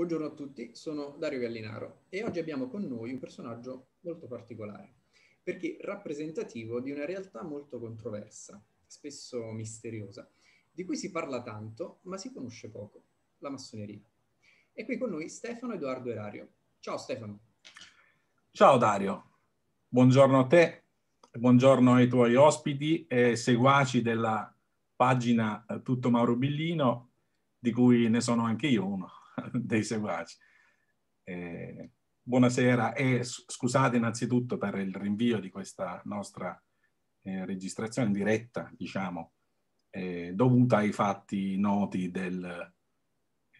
Buongiorno a tutti, sono Dario Gallinaro e oggi abbiamo con noi un personaggio molto particolare, perché rappresentativo di una realtà molto controversa, spesso misteriosa, di cui si parla tanto ma si conosce poco, la massoneria. E qui con noi Stefano Edoardo Erario. Ciao Stefano. Ciao Dario, buongiorno a te, buongiorno ai tuoi ospiti e seguaci della pagina eh, Tutto Mauro Billino, di cui ne sono anche io uno. dei seguaci. Eh, buonasera e scusate innanzitutto per il rinvio di questa nostra eh, registrazione diretta, diciamo, eh, dovuta ai fatti noti del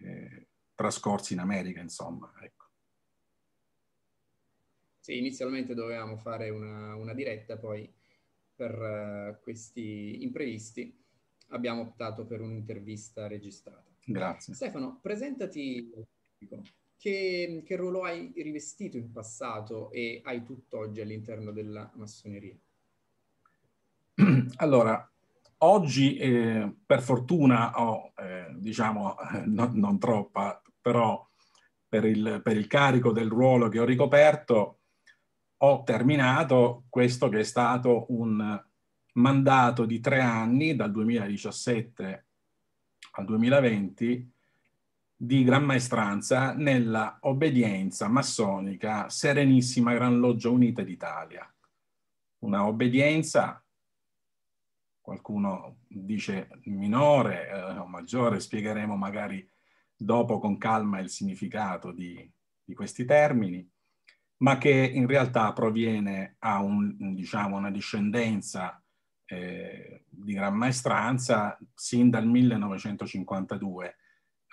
eh, trascorsi in America, insomma. Ecco. Sì, inizialmente dovevamo fare una, una diretta, poi per uh, questi imprevisti abbiamo optato per un'intervista registrata. Grazie. Stefano, presentati che, che, ruolo hai rivestito in passato e hai tutt'oggi all'interno della massoneria? Allora, oggi eh, per fortuna ho, eh, diciamo, non, non, troppa, però per il, per il carico del ruolo che ho ricoperto, ho terminato questo che è stato un mandato di tre anni, dal 2017 al 2020 di gran maestranza nella obbedienza massonica Serenissima Gran Loggia Unita d'Italia. Una obbedienza, qualcuno dice minore eh, o maggiore, spiegheremo magari dopo con calma il significato di, di questi termini, ma che in realtà proviene a un, diciamo, una discendenza eh, di gran maestranza sin dal 1952,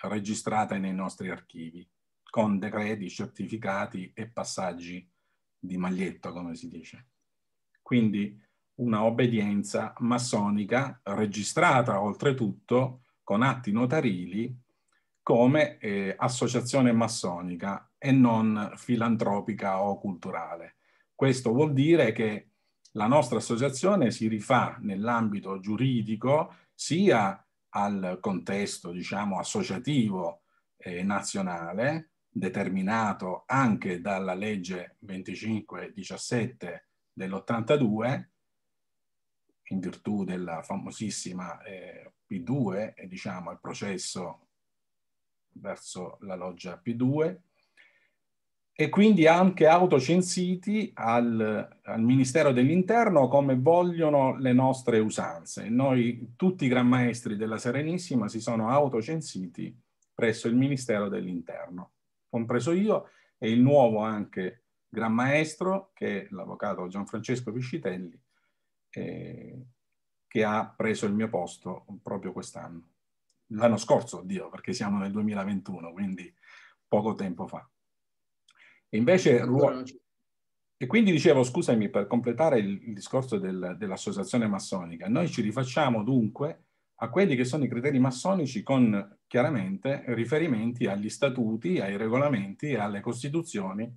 registrate nei nostri archivi, con decreti, certificati e passaggi di maglietto, come si dice. Quindi una obbedienza massonica registrata oltretutto con atti notarili come eh, associazione massonica e non filantropica o culturale. Questo vuol dire che la nostra associazione si rifà nell'ambito giuridico sia al contesto diciamo, associativo eh, nazionale, determinato anche dalla legge 2517 dell'82, in virtù della famosissima eh, P2, e diciamo il processo verso la loggia P2, e quindi anche autocensiti al, al, Ministero dell'Interno come vogliono le nostre usanze. Noi, tutti i gran maestri della Serenissima, si sono autocensiti presso il Ministero dell'Interno, compreso io e il nuovo anche gran maestro, che è l'avvocato Gianfrancesco Piscitelli, eh, che ha preso il mio posto proprio quest'anno. L'anno scorso, oddio, perché siamo nel 2021, quindi poco tempo fa. Invece, ruolo... E quindi dicevo, scusami, per completare il, discorso del, dell'associazione massonica, noi ci rifacciamo dunque a quelli che sono i criteri massonici con chiaramente riferimenti agli statuti, ai regolamenti e alle costituzioni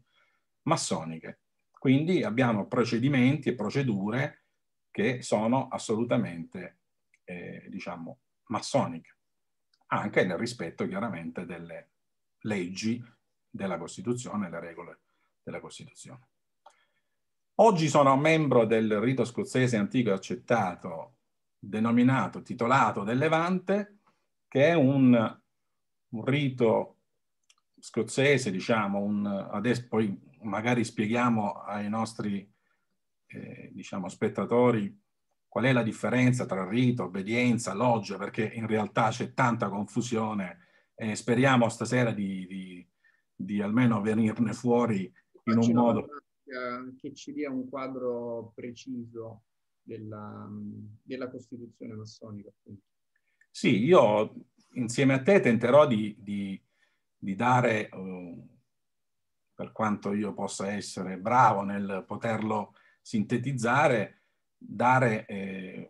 massoniche. Quindi abbiamo procedimenti e procedure che sono assolutamente, eh, diciamo, massoniche, anche nel rispetto chiaramente delle leggi della Costituzione, le regole della Costituzione. Oggi sono membro del rito scozzese antico e accettato, denominato, titolato del Levante, che è un, un rito scozzese, diciamo, un, adesso poi magari spieghiamo ai nostri eh, diciamo, spettatori qual è la differenza tra rito, obbedienza, loggia, perché in realtà c'è tanta confusione e speriamo stasera di, di di almeno venirne fuori in un modo... Eh, che ci dia un quadro preciso della, della Costituzione massonica. Sì, io insieme a te tenterò di, di, di dare, eh, per quanto io possa essere bravo nel poterlo sintetizzare, dare eh,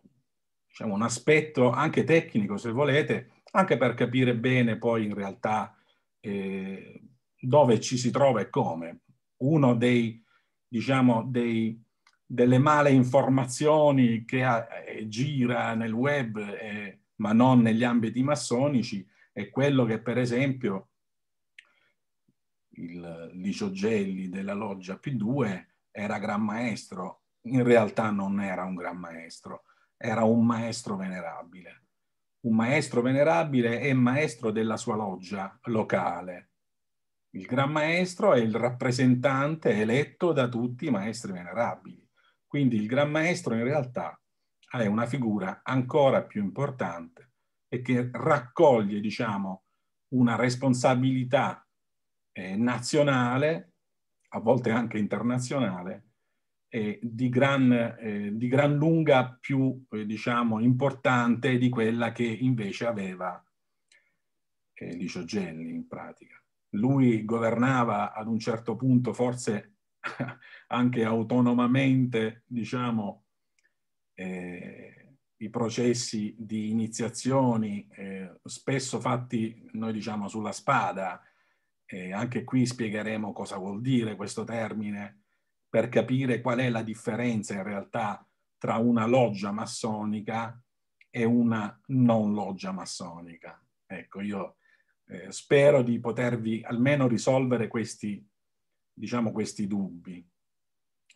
diciamo, un aspetto anche tecnico, se volete, anche per capire bene poi in realtà eh, dove ci si trova e come. Uno dei, diciamo, dei, delle male informazioni che ha, eh, gira nel web, eh, ma non negli ambiti massonici, è quello che per esempio il Licio Gelli della loggia P2 era gran maestro, in realtà non era un gran maestro, era un maestro venerabile. Un maestro venerabile e maestro della sua loggia locale, il Gran Maestro è il rappresentante eletto da tutti i maestri venerabili. Quindi il Gran Maestro in realtà è una figura ancora più importante e che raccoglie, diciamo, una responsabilità eh, nazionale, a volte anche internazionale, eh, di, gran, eh, di, gran, lunga più, eh, diciamo, importante di quella che invece aveva eh, Licio Gelli in pratica lui governava ad un certo punto, forse anche autonomamente, diciamo, eh, i processi di iniziazioni, eh, spesso fatti, noi diciamo, sulla spada. Eh, anche qui spiegheremo cosa vuol dire questo termine per capire qual è la differenza in realtà tra una loggia massonica e una non loggia massonica. Ecco, io eh, spero di potervi almeno risolvere questi, diciamo, questi dubbi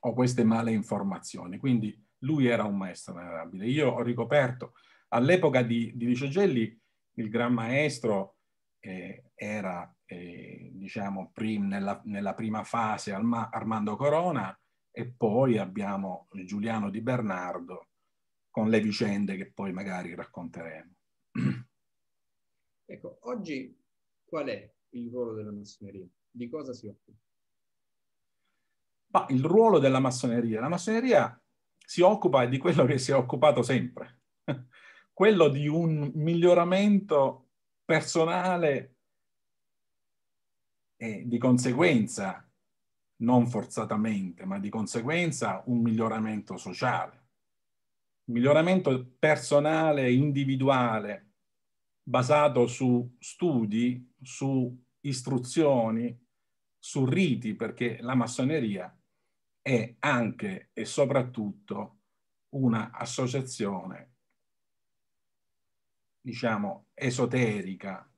o queste male informazioni. Quindi lui era un maestro venerabile. Io ho ricoperto, all'epoca di, di Ricciogelli, il gran maestro eh, era, eh, diciamo, prim, nella, nella, prima fase Alma, Armando Corona e poi abbiamo Giuliano Di Bernardo con le vicende che poi magari racconteremo. Ecco, oggi qual è il ruolo della massoneria? Di cosa si occupa? Ma il ruolo della massoneria? La massoneria si occupa di quello che si è occupato sempre, quello di un miglioramento personale e di conseguenza, non forzatamente, ma di conseguenza un miglioramento sociale, miglioramento personale, individuale, basato su studi, su istruzioni, su riti, perché la massoneria è anche e soprattutto una associazione, diciamo, esoterica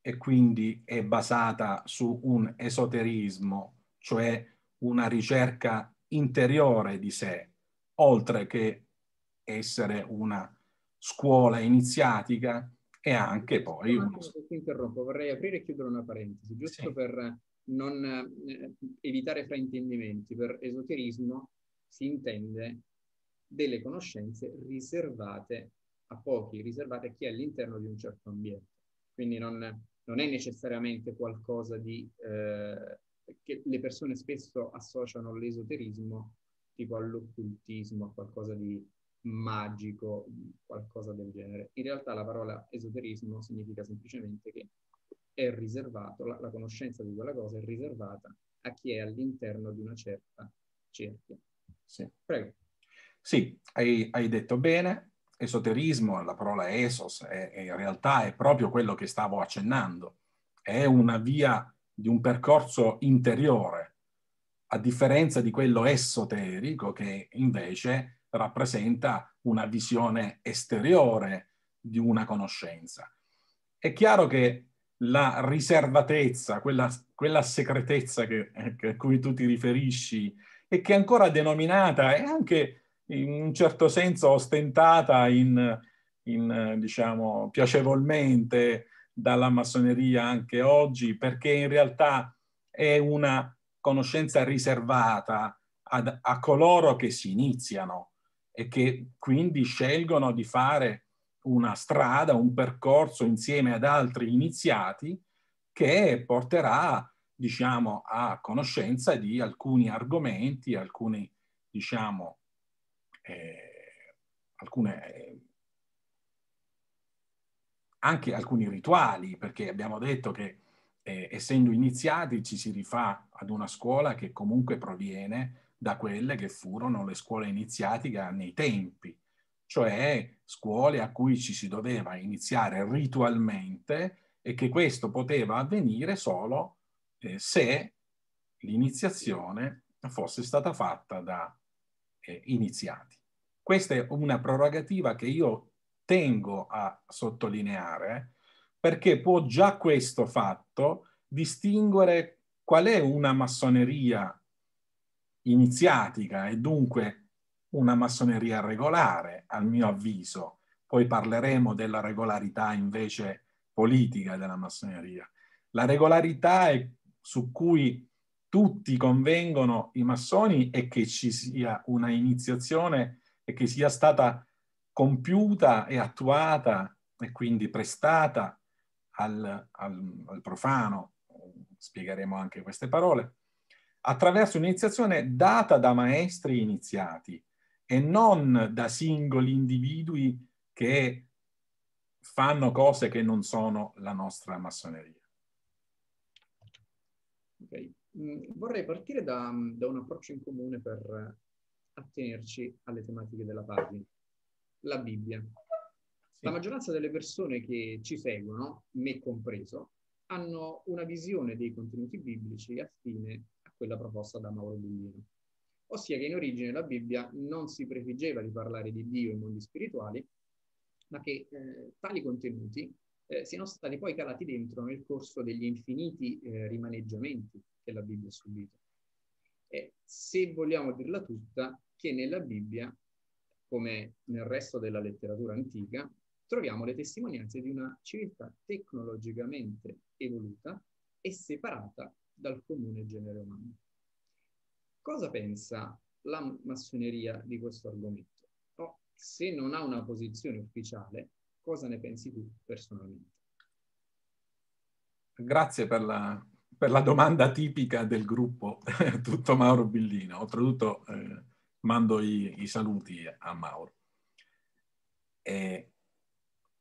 e quindi è basata su un esoterismo, cioè una ricerca interiore di sé, oltre che essere una scuola iniziatica e anche poi... Uno... Ti interrompo, vorrei aprire e chiudere una parentesi, giusto sì. per non eh, evitare fraintendimenti. Per esoterismo si intende delle conoscenze riservate a pochi, riservate a chi è all'interno di un certo ambiente. Quindi non, non è necessariamente qualcosa di... Eh, che le persone spesso associano l'esoterismo tipo all'occultismo, a qualcosa di magico, qualcosa del genere. In realtà la parola esoterismo significa semplicemente che è riservato, la, la conoscenza di quella cosa è riservata a chi è all'interno di una certa cerchia. Sì, Prego. sì hai, hai detto bene. Esoterismo, la parola esos, è, è in realtà è proprio quello che stavo accennando. È una via di un percorso interiore, a differenza di quello esoterico che invece rappresenta una visione esteriore di una conoscenza. È chiaro che la riservatezza, quella, quella secretezza che, che a cui tu ti riferisci e che è ancora denominata e anche in un certo senso ostentata in, in, diciamo, piacevolmente dalla massoneria anche oggi, perché in realtà è una conoscenza riservata ad, a coloro che si iniziano, e che quindi scelgono di fare una strada, un percorso insieme ad altri iniziati che porterà, diciamo, a conoscenza di alcuni argomenti, alcuni, diciamo, eh, alcune, eh, anche alcuni rituali, perché abbiamo detto che eh, essendo iniziati ci si rifà ad una scuola che comunque proviene da quelle che furono le scuole iniziatiche nei tempi, cioè scuole a cui ci si doveva iniziare ritualmente e che questo poteva avvenire solo eh, se l'iniziazione fosse stata fatta da eh, iniziati. Questa è una prerogativa che io tengo a sottolineare perché può già questo fatto distinguere qual è una massoneria iniziatica e dunque una massoneria regolare, al mio avviso. Poi parleremo della regolarità invece politica della massoneria. La regolarità è, su cui tutti convengono i massoni è che ci sia una iniziazione e che sia stata compiuta e attuata e quindi prestata al, al, al profano, spiegheremo anche queste parole, attraverso un'iniziazione data da maestri iniziati e non da singoli individui che fanno cose che non sono la nostra massoneria. Ok, mm, vorrei partire da, da un approccio in comune per attenerci alle tematiche della pagina, la Bibbia. La maggioranza delle persone che ci seguono, me compreso, hanno una visione dei contenuti biblici affine quella proposta da Mauro Buglino. Ossia che in origine la Bibbia non si prefiggeva di parlare di Dio in mondi spirituali, ma che eh, tali contenuti eh, siano stati poi calati dentro nel corso degli infiniti eh, rimaneggiamenti che la Bibbia ha subito. E se vogliamo dirla tutta, che nella Bibbia, come nel resto della letteratura antica, troviamo le testimonianze di una civiltà tecnologicamente evoluta e separata dal comune genere umano. Cosa pensa la massoneria di questo argomento? Oh, se non ha una posizione ufficiale, cosa ne pensi tu personalmente? Grazie per la, per la domanda tipica del gruppo, tutto Mauro Billino. Oltretutto eh, mando i, i, saluti a Mauro. E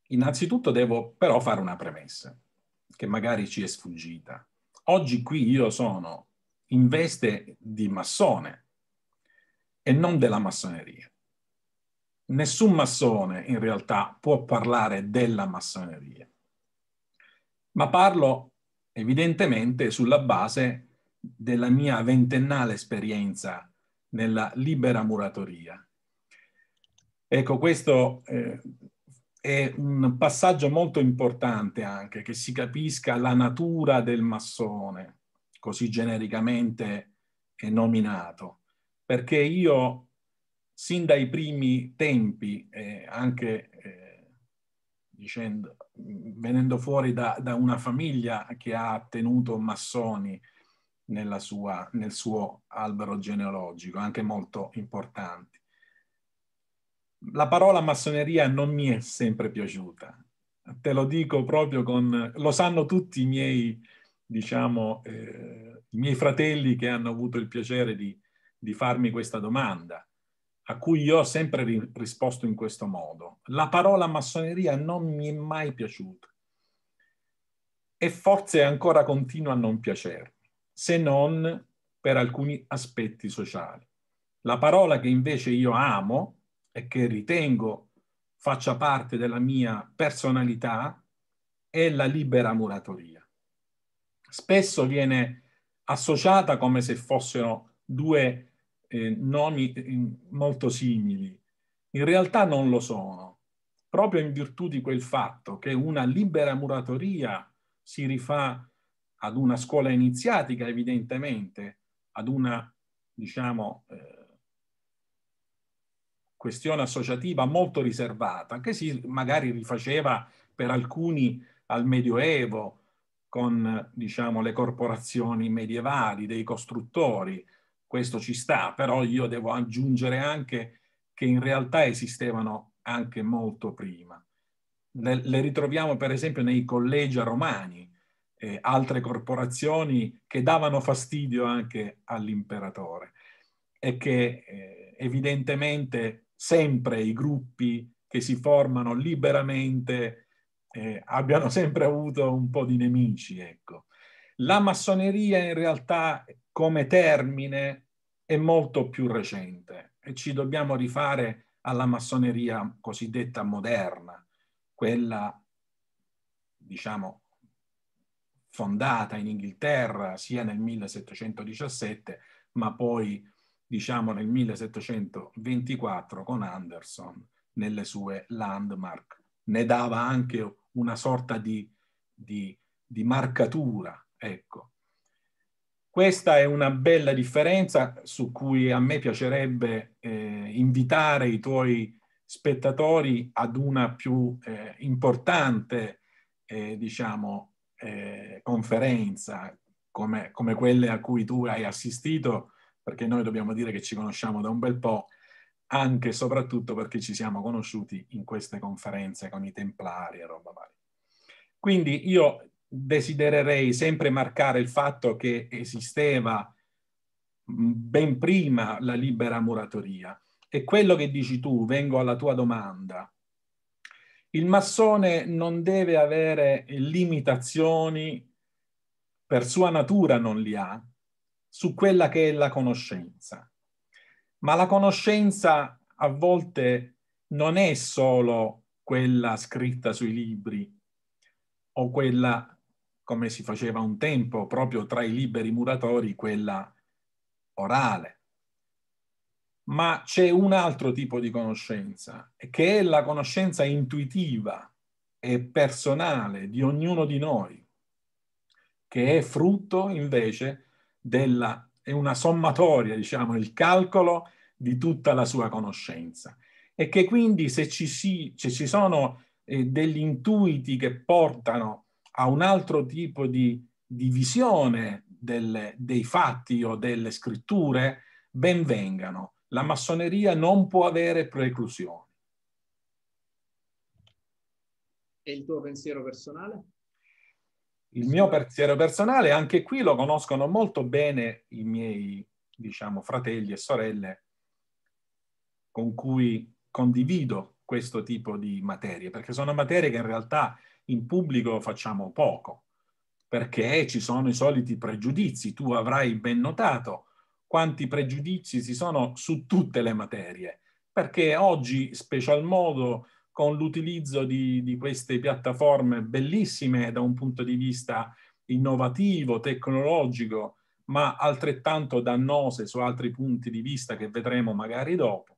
innanzitutto devo però fare una premessa che magari ci è sfuggita. Oggi qui io sono in veste di massone e non della massoneria. Nessun massone in realtà può parlare della massoneria, ma parlo evidentemente sulla base della mia ventennale esperienza nella libera muratoria. Ecco, questo eh, è un passaggio molto importante anche, che si capisca la natura del massone, così genericamente è nominato, perché io sin dai primi tempi, eh, anche eh, dicendo, venendo fuori da, da, una famiglia che ha tenuto massoni nella sua, nel suo albero genealogico, anche molto importanti, la parola massoneria non mi è sempre piaciuta. Te lo dico proprio con... lo sanno tutti i miei, diciamo, eh, i miei fratelli che hanno avuto il piacere di, di farmi questa domanda, a cui io ho sempre ri- risposto in questo modo. La parola massoneria non mi è mai piaciuta e forse ancora continua a non piacermi, se non per alcuni aspetti sociali. La parola che invece io amo e che ritengo faccia parte della mia personalità è la libera muratoria. Spesso viene associata come se fossero due eh, nomi eh, molto simili. In realtà non lo sono, proprio in virtù di quel fatto che una libera muratoria si rifà ad una scuola iniziatica, evidentemente, ad una, diciamo, eh, questione associativa molto riservata, che si magari rifaceva per alcuni al Medioevo, con diciamo, le corporazioni medievali, dei costruttori. Questo ci sta, però io devo aggiungere anche che in realtà esistevano anche molto prima. Le, ritroviamo per esempio nei collegia romani, eh, altre corporazioni che davano fastidio anche all'imperatore e che eh, evidentemente sempre i gruppi che si formano liberamente eh, abbiano sempre avuto un po' di nemici. Ecco. La massoneria in realtà come termine è molto più recente e ci dobbiamo rifare alla massoneria cosiddetta moderna, quella diciamo fondata in Inghilterra sia nel 1717 ma poi diciamo nel 1724 con Anderson nelle sue landmark. Ne dava anche una sorta di, di, di marcatura, ecco. Questa è una bella differenza su cui a me piacerebbe eh, invitare i tuoi spettatori ad una più eh, importante eh, diciamo, eh, conferenza come, come, quelle a cui tu hai assistito perché noi dobbiamo dire che ci conosciamo da un bel po', anche e soprattutto perché ci siamo conosciuti in queste conferenze con i templari e roba varia. Quindi io desidererei sempre marcare il fatto che esisteva ben prima la libera muratoria. E quello che dici tu, vengo alla tua domanda, il massone non deve avere limitazioni, per sua natura non li ha, su quella che è la conoscenza. Ma la conoscenza a volte non è solo quella scritta sui libri o quella, come si faceva un tempo, proprio tra i liberi muratori, quella orale. Ma c'è un altro tipo di conoscenza, che è la conoscenza intuitiva e personale di ognuno di noi, che è frutto invece di della, è una sommatoria, diciamo, il calcolo di tutta la sua conoscenza. E che quindi se ci, si, se ci sono eh, degli intuiti che portano a un altro tipo di, di visione delle, dei fatti o delle scritture, ben vengano. La massoneria non può avere preclusioni. E il tuo pensiero personale? Il mio pensiero personale, anche qui lo conoscono molto bene i miei, diciamo, fratelli e sorelle con cui condivido questo tipo di materie, perché sono materie che in realtà in pubblico facciamo poco, perché ci sono i soliti pregiudizi. Tu avrai ben notato quanti pregiudizi si sono su tutte le materie, perché oggi, special modo, con l'utilizzo di, di, queste piattaforme bellissime da un punto di vista innovativo, tecnologico, ma altrettanto dannose su altri punti di vista che vedremo magari dopo.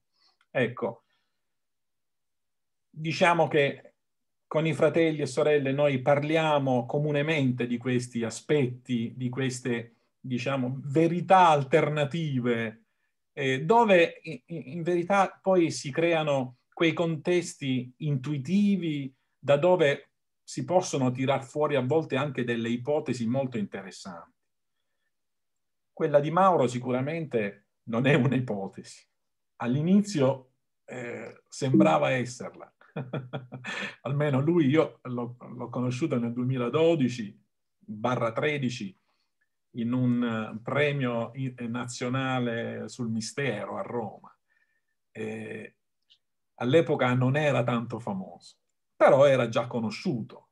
Ecco, diciamo che con i fratelli e sorelle noi parliamo comunemente di questi aspetti, di queste, diciamo, verità alternative, eh, dove in, in verità poi si creano quei contesti intuitivi da dove si possono tirar fuori a volte anche delle ipotesi molto interessanti. Quella di Mauro sicuramente non è un'ipotesi. All'inizio eh, sembrava esserla, almeno lui, io l'ho, l'ho conosciuto nel 2012-13 in un eh, premio nazionale sul mistero a Roma. Eh, all'epoca non era tanto famoso, però era già conosciuto.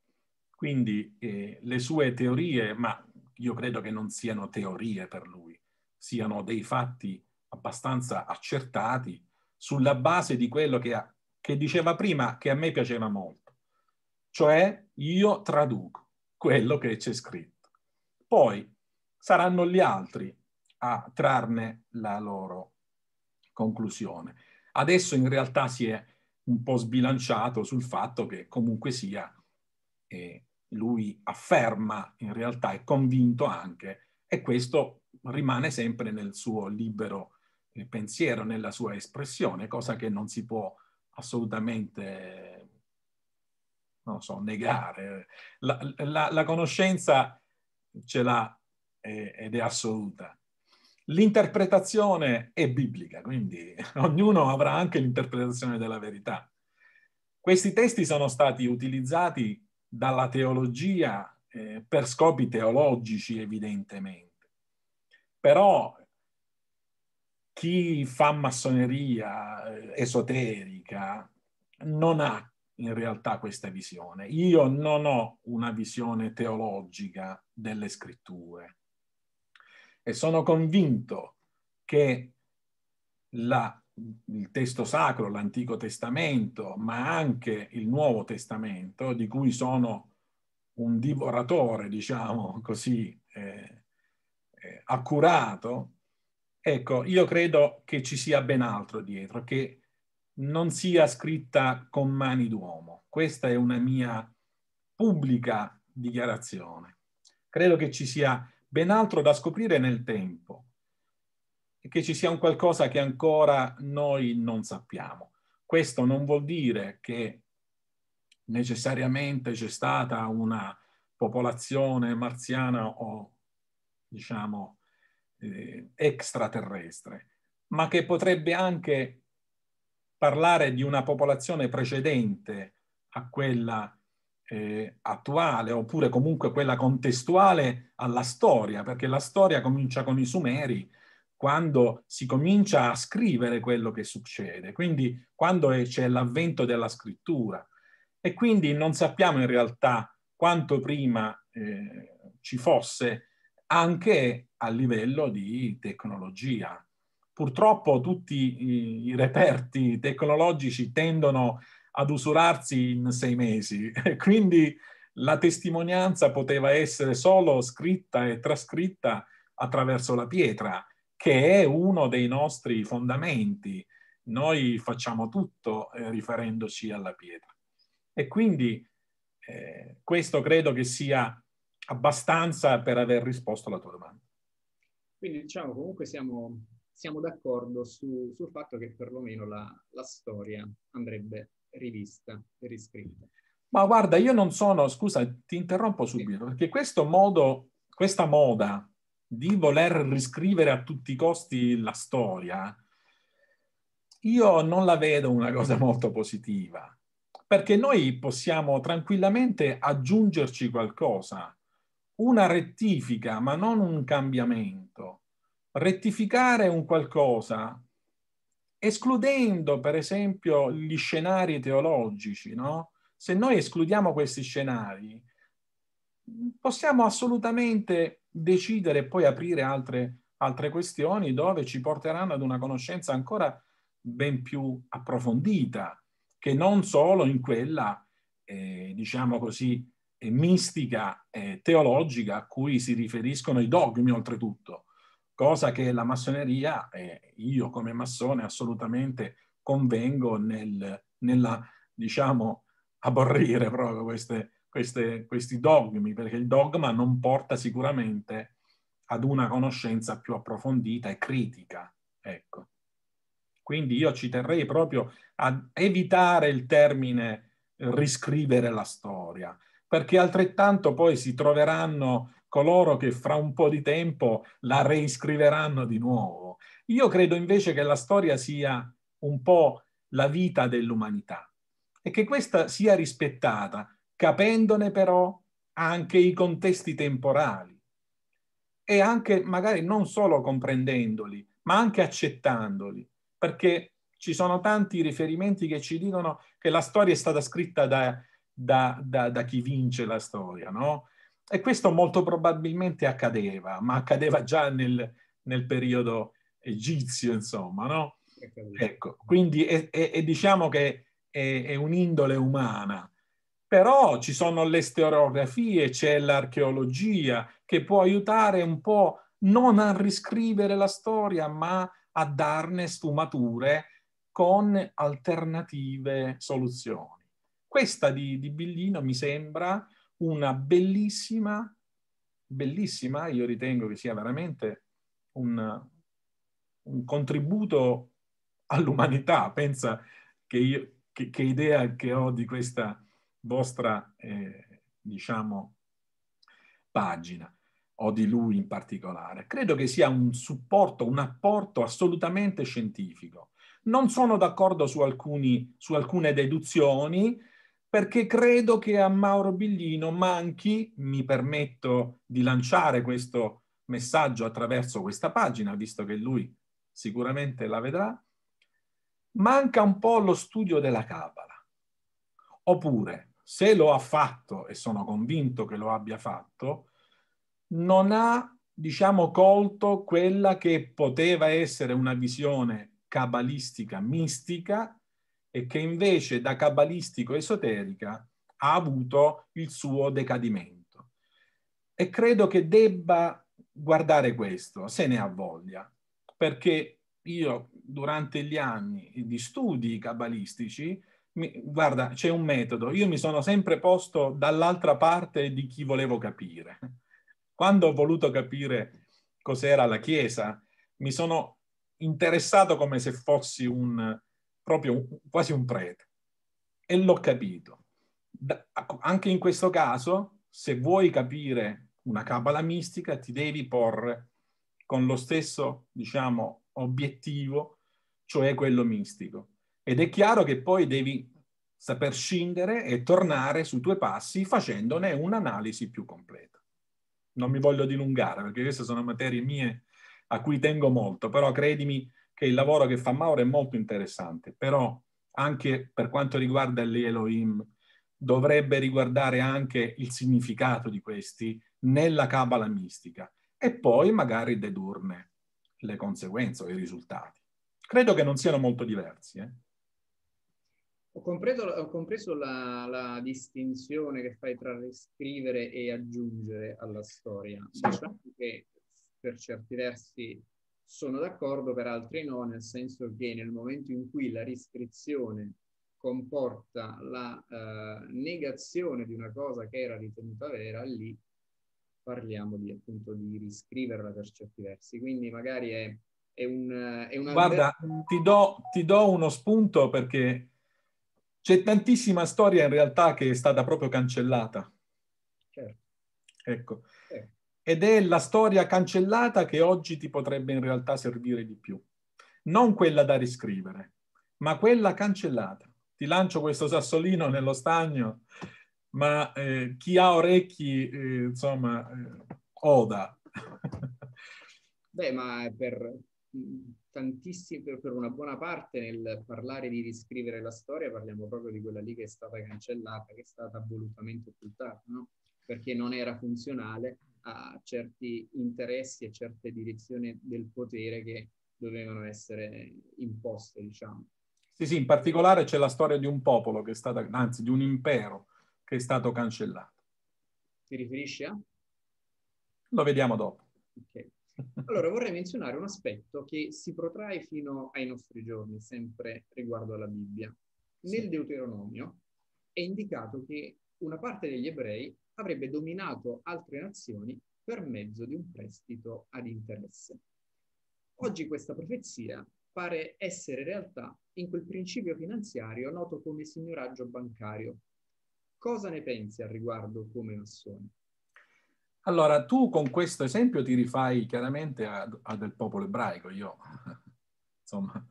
Quindi eh, le sue teorie, ma io credo che non siano teorie per lui, siano dei fatti abbastanza accertati sulla base di quello che, ha, che diceva prima che a me piaceva molto, cioè io traduco quello che c'è scritto. Poi saranno gli altri a trarne la loro conclusione. Adesso in realtà si è un po' sbilanciato sul fatto che comunque sia, eh, lui afferma in realtà, è convinto anche, e questo rimane sempre nel suo libero eh, pensiero, nella sua espressione, cosa che non si può assolutamente, non so, negare. La, la, la conoscenza ce l'ha eh, ed è assoluta. L'interpretazione è biblica, quindi ognuno avrà anche l'interpretazione della verità. Questi testi sono stati utilizzati dalla teologia eh, per scopi teologici, evidentemente. Però chi fa massoneria eh, esoterica non ha in realtà questa visione. Io non ho una visione teologica delle scritture e sono convinto che la, il testo sacro, l'Antico Testamento, ma anche il Nuovo Testamento, di cui sono un divoratore, diciamo così, eh, eh, accurato, ecco, io credo che ci sia ben altro dietro, che non sia scritta con mani d'uomo. Questa è una mia pubblica dichiarazione. Credo che ci sia ben altro da scoprire nel tempo e che ci sia un qualcosa che ancora noi non sappiamo. Questo non vuol dire che necessariamente c'è stata una popolazione marziana o, diciamo, eh, extraterrestre, ma che potrebbe anche parlare di una popolazione precedente a quella eh, attuale oppure comunque quella contestuale alla storia, perché la storia comincia con i Sumeri quando si comincia a scrivere quello che succede, quindi quando c'è l'avvento della scrittura. E quindi non sappiamo in realtà quanto prima eh, ci fosse anche a livello di tecnologia. Purtroppo tutti i reperti tecnologici tendono a ad usurarsi in sei mesi. Quindi la testimonianza poteva essere solo scritta e trascritta attraverso la pietra, che è uno dei nostri fondamenti. Noi facciamo tutto eh, riferendoci alla pietra. E quindi eh, questo credo che sia abbastanza per aver risposto alla tua domanda. Quindi diciamo comunque siamo, siamo d'accordo su, sul fatto che perlomeno la, la storia andrebbe rivista e riscritta. Ma guarda, io non sono, scusa, ti interrompo subito, sì. perché questo modo, questa moda di voler riscrivere a tutti i costi la storia, io non la vedo una cosa molto positiva, perché noi possiamo tranquillamente aggiungerci qualcosa, una rettifica, ma non un cambiamento. Rettificare un qualcosa escludendo per esempio gli scenari teologici, no? se noi escludiamo questi scenari, possiamo assolutamente decidere e poi aprire altre, altre questioni dove ci porteranno ad una conoscenza ancora ben più approfondita, che non solo in quella, eh, diciamo così, eh, mistica, e eh, teologica a cui si riferiscono i dogmi oltretutto cosa che la massoneria, eh, io come massone assolutamente convengo nel, nella, diciamo, aborrire proprio queste, queste, questi dogmi, perché il dogma non porta sicuramente ad una conoscenza più approfondita e critica. Ecco. Quindi io ci terrei proprio a evitare il termine riscrivere la storia, perché altrettanto poi si troveranno coloro che fra un po' di tempo la reiscriveranno di nuovo. Io credo invece che la storia sia un po' la vita dell'umanità e che questa sia rispettata, capendone però anche i contesti temporali e anche magari non solo comprendendoli, ma anche accettandoli, perché ci sono tanti riferimenti che ci dicono che la storia è stata scritta da, da, da, da chi vince la storia, no? E questo molto probabilmente accadeva, ma accadeva già nel, nel periodo egizio, insomma, no? Ecco, quindi è, è, è diciamo che è, è un'indole umana, però ci sono le stereografie, c'è l'archeologia che può aiutare un po' non a riscrivere la storia, ma a darne sfumature con alternative soluzioni. Questa di, di Billino mi sembra una bellissima, bellissima, io ritengo che sia veramente un, un contributo all'umanità. Pensa che, io, che, che, idea che ho di questa vostra, eh, diciamo, pagina o di lui in particolare. Credo che sia un supporto, un apporto assolutamente scientifico. Non sono d'accordo su, alcuni, su alcune deduzioni, perché credo che a Mauro Biglino manchi, mi permetto di lanciare questo messaggio attraverso questa pagina, visto che lui sicuramente la vedrà, manca un po' lo studio della Cabala. Oppure, se lo ha fatto, e sono convinto che lo abbia fatto, non ha, diciamo, colto quella che poteva essere una visione cabalistica mistica e che invece da cabalistico esoterica ha avuto il suo decadimento. E credo che debba guardare questo, se ne ha voglia, perché io durante gli anni di studi cabalistici, mi, guarda, c'è un metodo, io mi sono sempre posto dall'altra parte di chi volevo capire. Quando ho voluto capire cos'era la Chiesa, mi sono interessato come se fossi un, proprio quasi un prete. E l'ho capito. Da, ecco, anche in questo caso, se vuoi capire una cabala mistica, ti devi porre con lo stesso, diciamo, obiettivo, cioè quello mistico. Ed è chiaro che poi devi saper scindere e tornare sui tuoi passi facendone un'analisi più completa. Non mi voglio dilungare perché queste sono materie mie a cui tengo molto, però credimi, che il lavoro che fa Mauro è molto interessante, però anche per quanto riguarda gli Elohim dovrebbe riguardare anche il significato di questi nella cabala mistica e poi magari dedurne le conseguenze o i risultati. Credo che non siano molto diversi. Eh? Ho, compreso, ho compreso la, la, distinzione che fai tra riscrivere e aggiungere alla storia. Sì. Diciamo che per certi versi sono d'accordo, per altri no, nel senso che nel momento in cui la riscrizione comporta la eh, negazione di una cosa che era ritenuta vera, lì parliamo di, appunto di riscriverla per certi versi. Quindi magari è, è, un, è una... Guarda, ti do, ti do uno spunto perché c'è tantissima storia in realtà che è stata proprio cancellata. Certo. Ecco. Eh ed è la storia cancellata che oggi ti potrebbe in realtà servire di più. Non quella da riscrivere, ma quella cancellata. Ti lancio questo sassolino nello stagno, ma eh, chi ha orecchi, eh, insomma, eh, oda. Beh, ma per tantissimi, per, una buona parte nel parlare di riscrivere la storia parliamo proprio di quella lì che è stata cancellata, che è stata volutamente occultata, no? perché non era funzionale a certi interessi e certe direzioni del potere che dovevano essere imposte, diciamo. Sì, sì, in particolare c'è la storia di un popolo che è stata, anzi di un impero che è stato cancellato. Ti riferisci a? Lo vediamo dopo. Okay. Allora vorrei menzionare un aspetto che si protrae fino ai nostri giorni, sempre riguardo alla Bibbia. Nel sì. Deuteronomio è indicato che una parte degli ebrei avrebbe dominato altre nazioni per mezzo di un prestito ad interesse. Oggi questa profezia pare essere realtà in quel principio finanziario noto come signoraggio bancario. Cosa ne pensi al riguardo come massone? Allora, tu con questo esempio ti rifai chiaramente a, a del popolo ebraico. Io, insomma,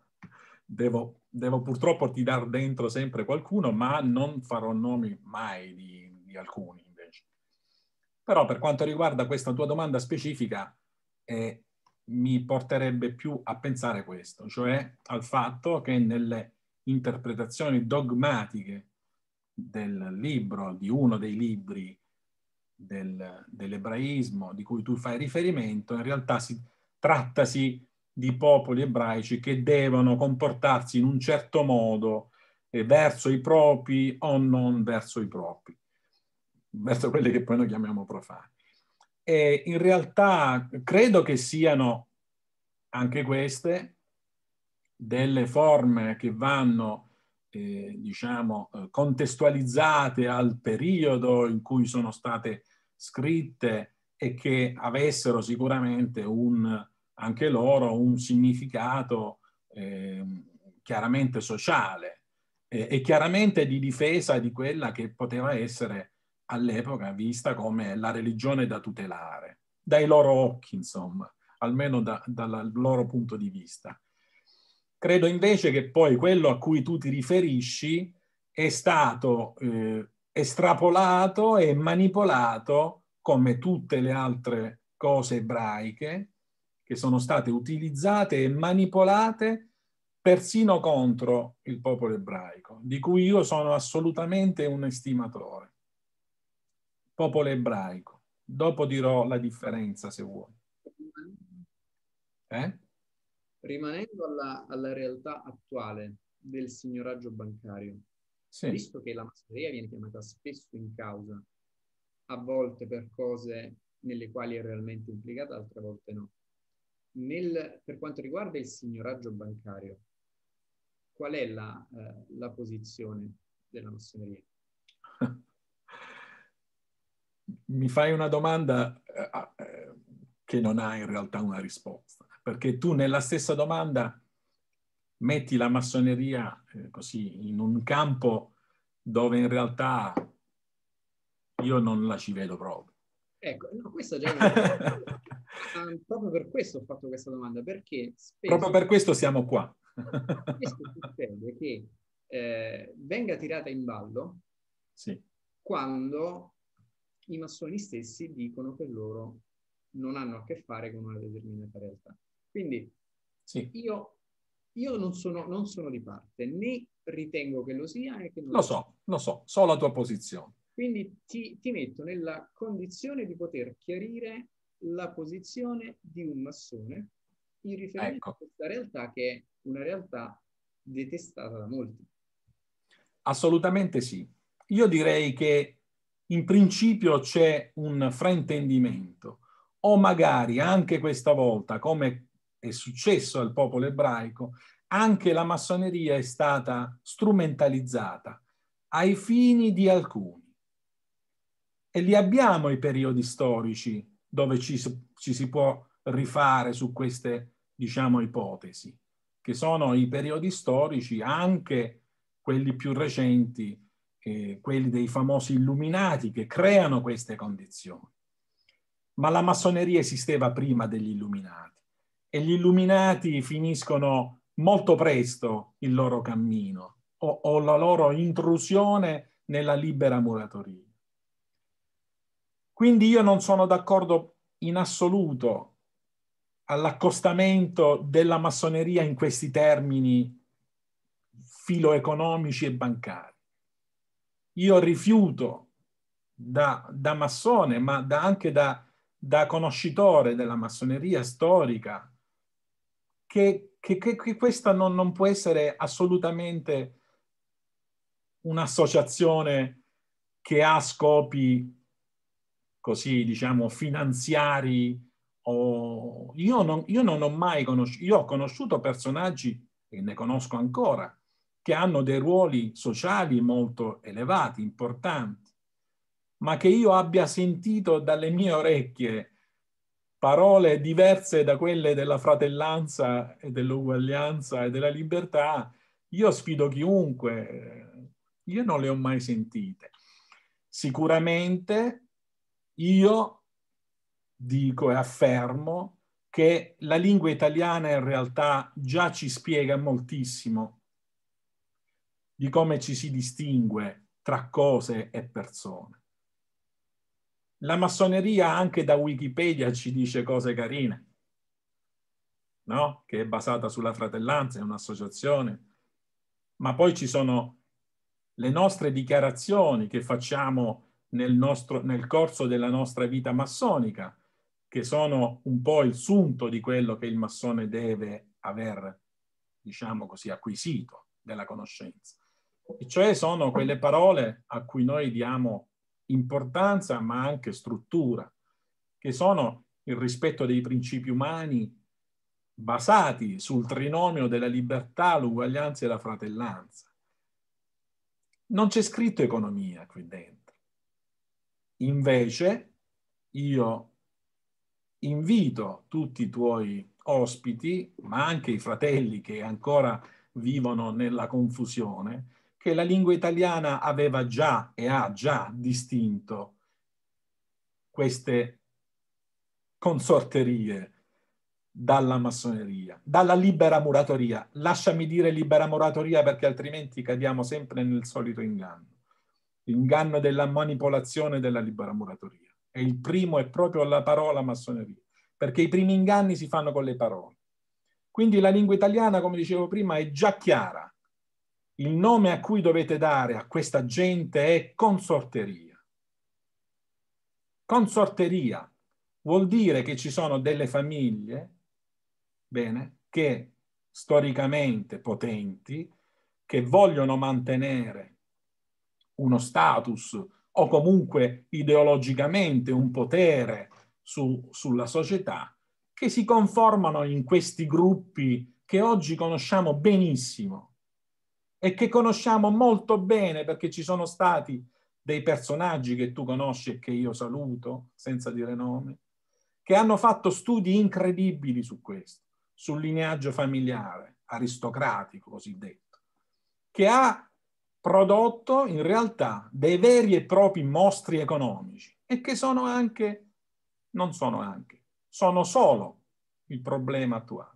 devo, devo purtroppo tirare dentro sempre qualcuno, ma non farò nomi mai di, di alcuni però per quanto riguarda questa tua domanda specifica, eh, mi porterebbe più a pensare questo, cioè al fatto che nelle interpretazioni dogmatiche del libro, di uno dei libri del, dell'ebraismo di cui tu fai riferimento, in realtà si, trattasi di popoli ebraici che devono comportarsi in un certo modo eh, verso i propri o non verso i propri verso quelli che poi noi chiamiamo profani. E in realtà credo che siano anche queste delle forme che vanno, eh, diciamo, eh, contestualizzate al periodo in cui sono state scritte e che avessero sicuramente un, anche loro un significato eh, chiaramente sociale eh, e chiaramente di difesa di quella che poteva essere all'epoca vista come la religione da tutelare, dai loro occhi, insomma, almeno da, dal loro punto di vista. Credo invece che poi quello a cui tu ti riferisci è stato eh, estrapolato e manipolato come tutte le altre cose ebraiche che sono state utilizzate e manipolate persino contro il popolo ebraico, di cui io sono assolutamente un estimatore popolo ebraico. Dopo dirò la differenza se vuoi. Eh? Rimanendo alla, alla, realtà attuale del signoraggio bancario, sì. visto che la massoneria viene chiamata spesso in causa, a volte per cose nelle quali è realmente implicata, altre volte no. Nel, per quanto riguarda il signoraggio bancario, qual è la, eh, la posizione della massoneria? mi fai una domanda eh, ah, eh, che non ha in realtà una risposta, perché tu nella stessa domanda metti la massoneria eh, così in un campo dove in realtà io non la ci vedo proprio. Ecco, no, questo già è proprio per questo ho fatto questa domanda, perché spesso... Proprio per questo siamo qua. questo succede che eh, venga tirata in ballo sì. quando i massoni stessi dicono che loro non hanno a che fare con una determinata realtà. Quindi sì. io, io non, sono, non, sono, di parte, né ritengo che lo sia e che non lo, lo so, lo so, so la tua posizione. Quindi ti, ti metto nella condizione di poter chiarire la posizione di un massone in riferimento ecco. a questa realtà che è una realtà detestata da molti. Assolutamente sì. Io direi che in principio c'è un fraintendimento o magari anche questa volta, come è successo al popolo ebraico, anche la massoneria è stata strumentalizzata ai fini di alcuni. E li abbiamo i periodi storici dove ci, ci si può rifare su queste, diciamo, ipotesi, che sono i periodi storici, anche quelli più recenti, eh, quelli dei famosi illuminati che creano queste condizioni. Ma la massoneria esisteva prima degli illuminati e gli illuminati finiscono molto presto il loro cammino o, o la loro intrusione nella libera muratoria. Quindi io non sono d'accordo in assoluto all'accostamento della massoneria in questi termini filoeconomici e bancari io rifiuto da, da massone, ma da, anche da, da, conoscitore della massoneria storica, che, che, che questa non, non, può essere assolutamente un'associazione che ha scopi così, diciamo, finanziari. O... Io, non, io non ho mai conosciuto, io ho conosciuto personaggi e ne conosco ancora, che hanno dei ruoli sociali molto elevati, importanti, ma che io abbia sentito dalle mie orecchie parole diverse da quelle della fratellanza e dell'uguaglianza e della libertà, io sfido chiunque, eh, io non le ho mai sentite. Sicuramente io dico e affermo che la lingua italiana in realtà già ci spiega moltissimo di come ci si distingue tra cose e persone. La massoneria anche da Wikipedia ci dice cose carine, no? che è basata sulla fratellanza, è un'associazione, ma poi ci sono le nostre dichiarazioni che facciamo nel, nostro, nel corso della nostra vita massonica, che sono un po' il sunto di quello che il massone deve aver, diciamo così, acquisito della conoscenza e cioè sono quelle parole a cui noi diamo importanza ma anche struttura, che sono il rispetto dei principi umani basati sul trinomio della libertà, l'uguaglianza e la fratellanza. Non c'è scritto economia qui dentro. Invece io invito tutti i tuoi ospiti, ma anche i fratelli che ancora vivono nella confusione, che la lingua italiana aveva già e ha già distinto queste consorterie dalla massoneria, dalla libera muratoria. Lasciami dire libera muratoria perché altrimenti cadiamo sempre nel solito inganno. L'inganno della manipolazione della libera muratoria. E il primo è proprio la parola massoneria, perché i primi inganni si fanno con le parole. Quindi la lingua italiana, come dicevo prima, è già chiara il nome a cui dovete dare a questa gente è consorteria. Consorteria vuol dire che ci sono delle famiglie, bene, che storicamente potenti, che vogliono mantenere uno status o comunque ideologicamente un potere su, sulla società, che si conformano in questi gruppi che oggi conosciamo benissimo, e che conosciamo molto bene perché ci sono stati dei personaggi che tu conosci e che io saluto senza dire nome, che hanno fatto studi incredibili su questo, sul lineaggio familiare, aristocratico cosiddetto, che ha prodotto in realtà dei veri e propri mostri economici e che sono anche, non sono anche, sono solo il problema attuale.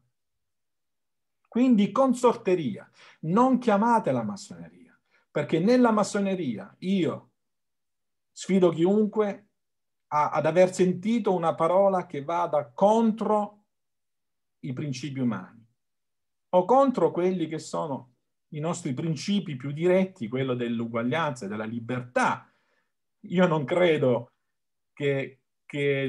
Quindi consorteria, non chiamate la massoneria, perché nella massoneria io sfido chiunque a, ad aver sentito una parola che vada contro i principi umani o contro quelli che sono i nostri principi più diretti, quello dell'uguaglianza, e della libertà. Io non credo che, che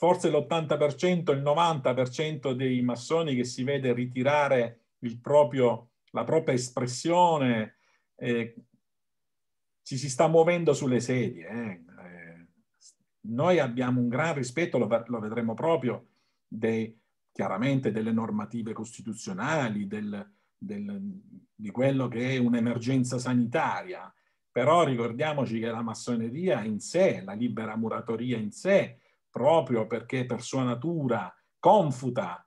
forse l'80%, il 90% dei massoni che si vede ritirare proprio, la propria espressione, eh, ci si sta muovendo sulle sedie. Eh, eh noi abbiamo un gran rispetto, lo, lo vedremo proprio, dei, chiaramente delle normative costituzionali, del, del, di quello che è un'emergenza sanitaria, però ricordiamoci che la massoneria in sé, la libera muratoria in sé, proprio perché per sua natura confuta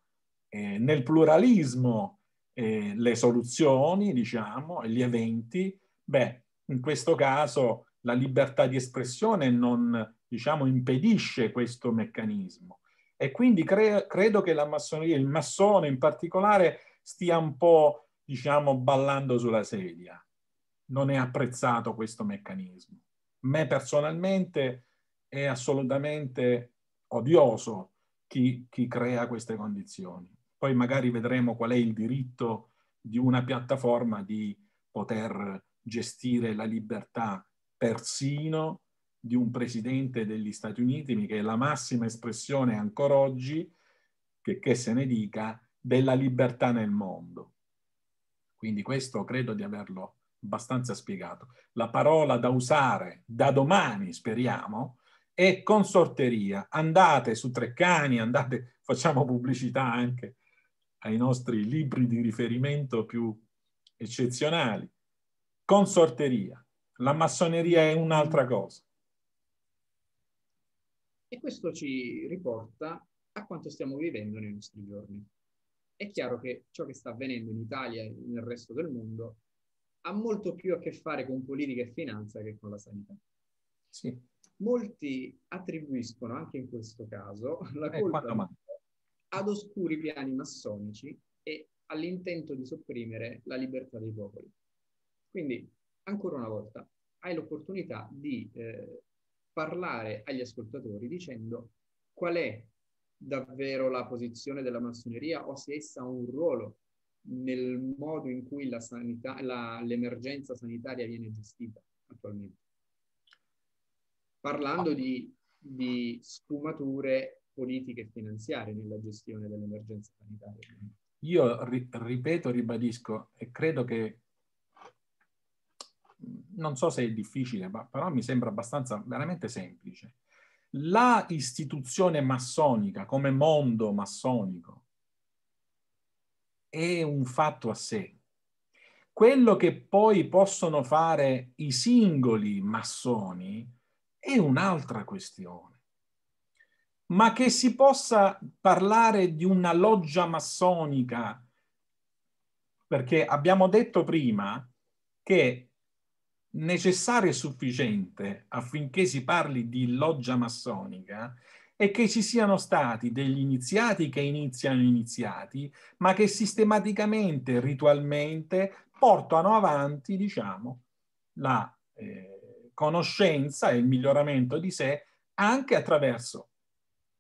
eh, nel pluralismo eh, le soluzioni, diciamo, gli eventi, beh, in questo caso la libertà di espressione non, diciamo, impedisce questo meccanismo. E quindi cre- credo che la massoneria, il massone in particolare, stia un po', diciamo, ballando sulla sedia. Non è apprezzato questo meccanismo. Me personalmente è assolutamente odioso chi, chi crea queste condizioni. Poi magari vedremo qual è il diritto di una piattaforma di poter gestire la libertà persino di un presidente degli Stati Uniti, che è la massima espressione ancora oggi, che, che se ne dica, della libertà nel mondo. Quindi questo credo di averlo abbastanza spiegato. La parola da usare da domani, speriamo, e consorteria. Andate su Treccani, andate, facciamo pubblicità anche ai nostri libri di riferimento più eccezionali. Consorteria. La massoneria è un'altra cosa. E questo ci riporta a quanto stiamo vivendo nei nostri giorni. È chiaro che ciò che sta avvenendo in Italia e nel resto del mondo ha molto più a che fare con politica e finanza che con la sanità. Sì molti attribuiscono anche in questo caso la eh, colpa eh, ad oscuri piani massonici e all'intento di sopprimere la libertà dei popoli. Quindi, ancora una volta, hai l'opportunità di eh, parlare agli ascoltatori dicendo qual è davvero la posizione della massoneria o se essa ha un ruolo nel modo in cui la sanità, la, l'emergenza sanitaria viene gestita attualmente parlando di, di sfumature politiche e finanziarie nella gestione dell'emergenza sanitaria. Io ri- ripeto, ribadisco e credo che non so se è difficile, ma però mi sembra abbastanza veramente semplice. La istituzione massonica come mondo massonico è un fatto a sé. Quello che poi possono fare i singoli massoni è un'altra questione. Ma che si possa parlare di una loggia massonica, perché abbiamo detto prima che necessario e sufficiente affinché si parli di loggia massonica è che ci siano stati degli iniziati che iniziano iniziati, ma che sistematicamente, ritualmente, portano avanti, diciamo, la... Eh, conoscenza e il miglioramento di sé anche attraverso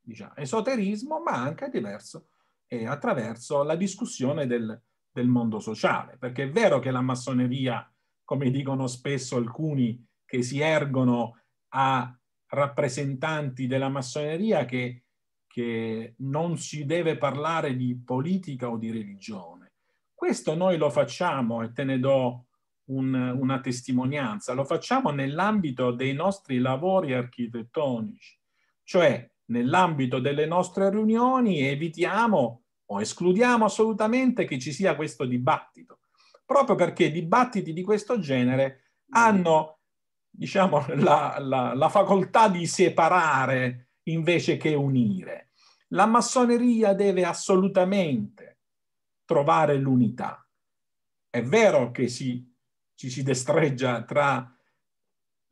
diciamo, esoterismo, ma anche diverso, eh, attraverso la discussione del, del, mondo sociale. Perché è vero che la massoneria, come dicono spesso alcuni che si ergono a rappresentanti della massoneria, che, che non si deve parlare di politica o di religione. Questo noi lo facciamo e te ne do un, una testimonianza, lo facciamo nell'ambito dei nostri lavori architettonici, cioè nell'ambito delle nostre riunioni evitiamo o escludiamo assolutamente che ci sia questo dibattito, proprio perché dibattiti di questo genere hanno diciamo, la, la, la facoltà di separare invece che unire. La massoneria deve assolutamente trovare l'unità. È vero che si ci si destreggia tra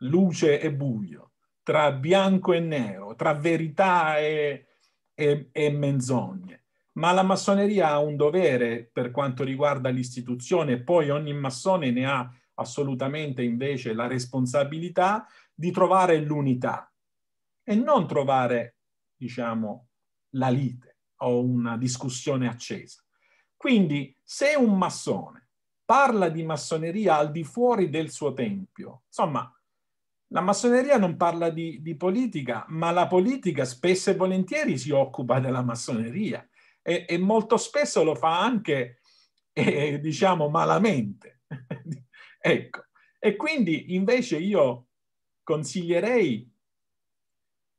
luce e buio, tra bianco e nero, tra verità e, e, e menzogne. Ma la massoneria ha un dovere per quanto riguarda l'istituzione, poi ogni massone ne ha assolutamente invece la responsabilità di trovare l'unità e non trovare, diciamo, la lite o una discussione accesa. Quindi se un massone parla di massoneria al di fuori del suo tempio. Insomma, la massoneria non parla di, di politica, ma la politica spesso e volentieri si occupa della massoneria e, e molto spesso lo fa anche, eh, diciamo, malamente. ecco, e quindi invece io consiglierei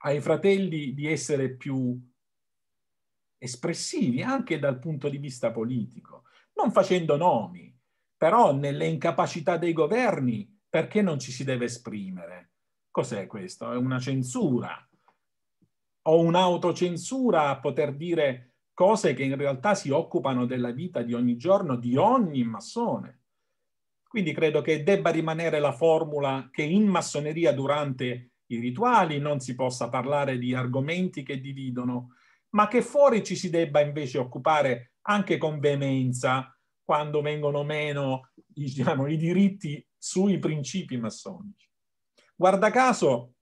ai fratelli di essere più espressivi anche dal punto di vista politico, non facendo nomi, però nelle incapacità dei governi perché non ci si deve esprimere? Cos'è questo? È una censura o un'autocensura a poter dire cose che in realtà si occupano della vita di ogni giorno di ogni massone. Quindi credo che debba rimanere la formula che in massoneria durante i rituali non si possa parlare di argomenti che dividono, ma che fuori ci si debba invece occupare anche con veemenza quando vengono meno diciamo, i diritti sui principi massonici. Guarda caso,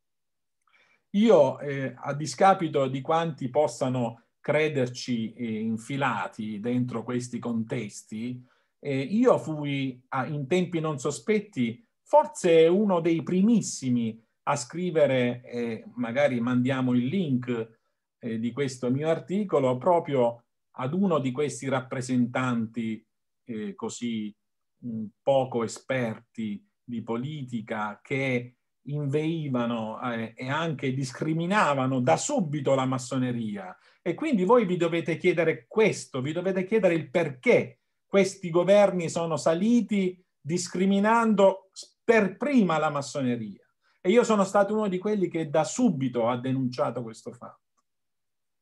io eh, a discapito di quanti possano crederci eh, infilati dentro questi contesti, eh, io fui a, in tempi non sospetti forse uno dei primissimi a scrivere, eh, magari mandiamo il link eh, di questo mio articolo, proprio ad uno di questi rappresentanti eh, così mh, mm, poco esperti di politica che inveivano eh, e anche discriminavano da subito la massoneria. E quindi voi vi dovete chiedere questo, vi dovete chiedere il perché questi governi sono saliti discriminando per prima la massoneria. E io sono stato uno di quelli che da subito ha denunciato questo fatto.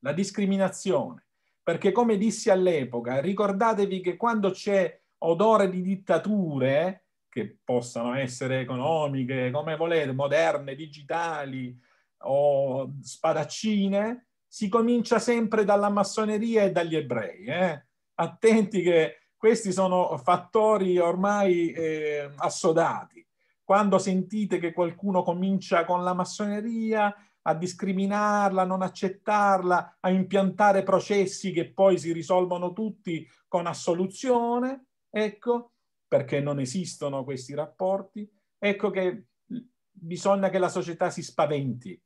La discriminazione perché come dissi all'epoca, ricordatevi che quando c'è odore di dittature, che possano essere economiche, come volete, moderne, digitali o spadaccine, si comincia sempre dalla massoneria e dagli ebrei. Eh? Attenti che questi sono fattori ormai eh, assodati. Quando sentite che qualcuno comincia con la massoneria, a discriminarla, a non accettarla, a impiantare processi che poi si risolvono tutti con assoluzione, ecco, perché non esistono questi rapporti, ecco che bisogna che la società si spaventi.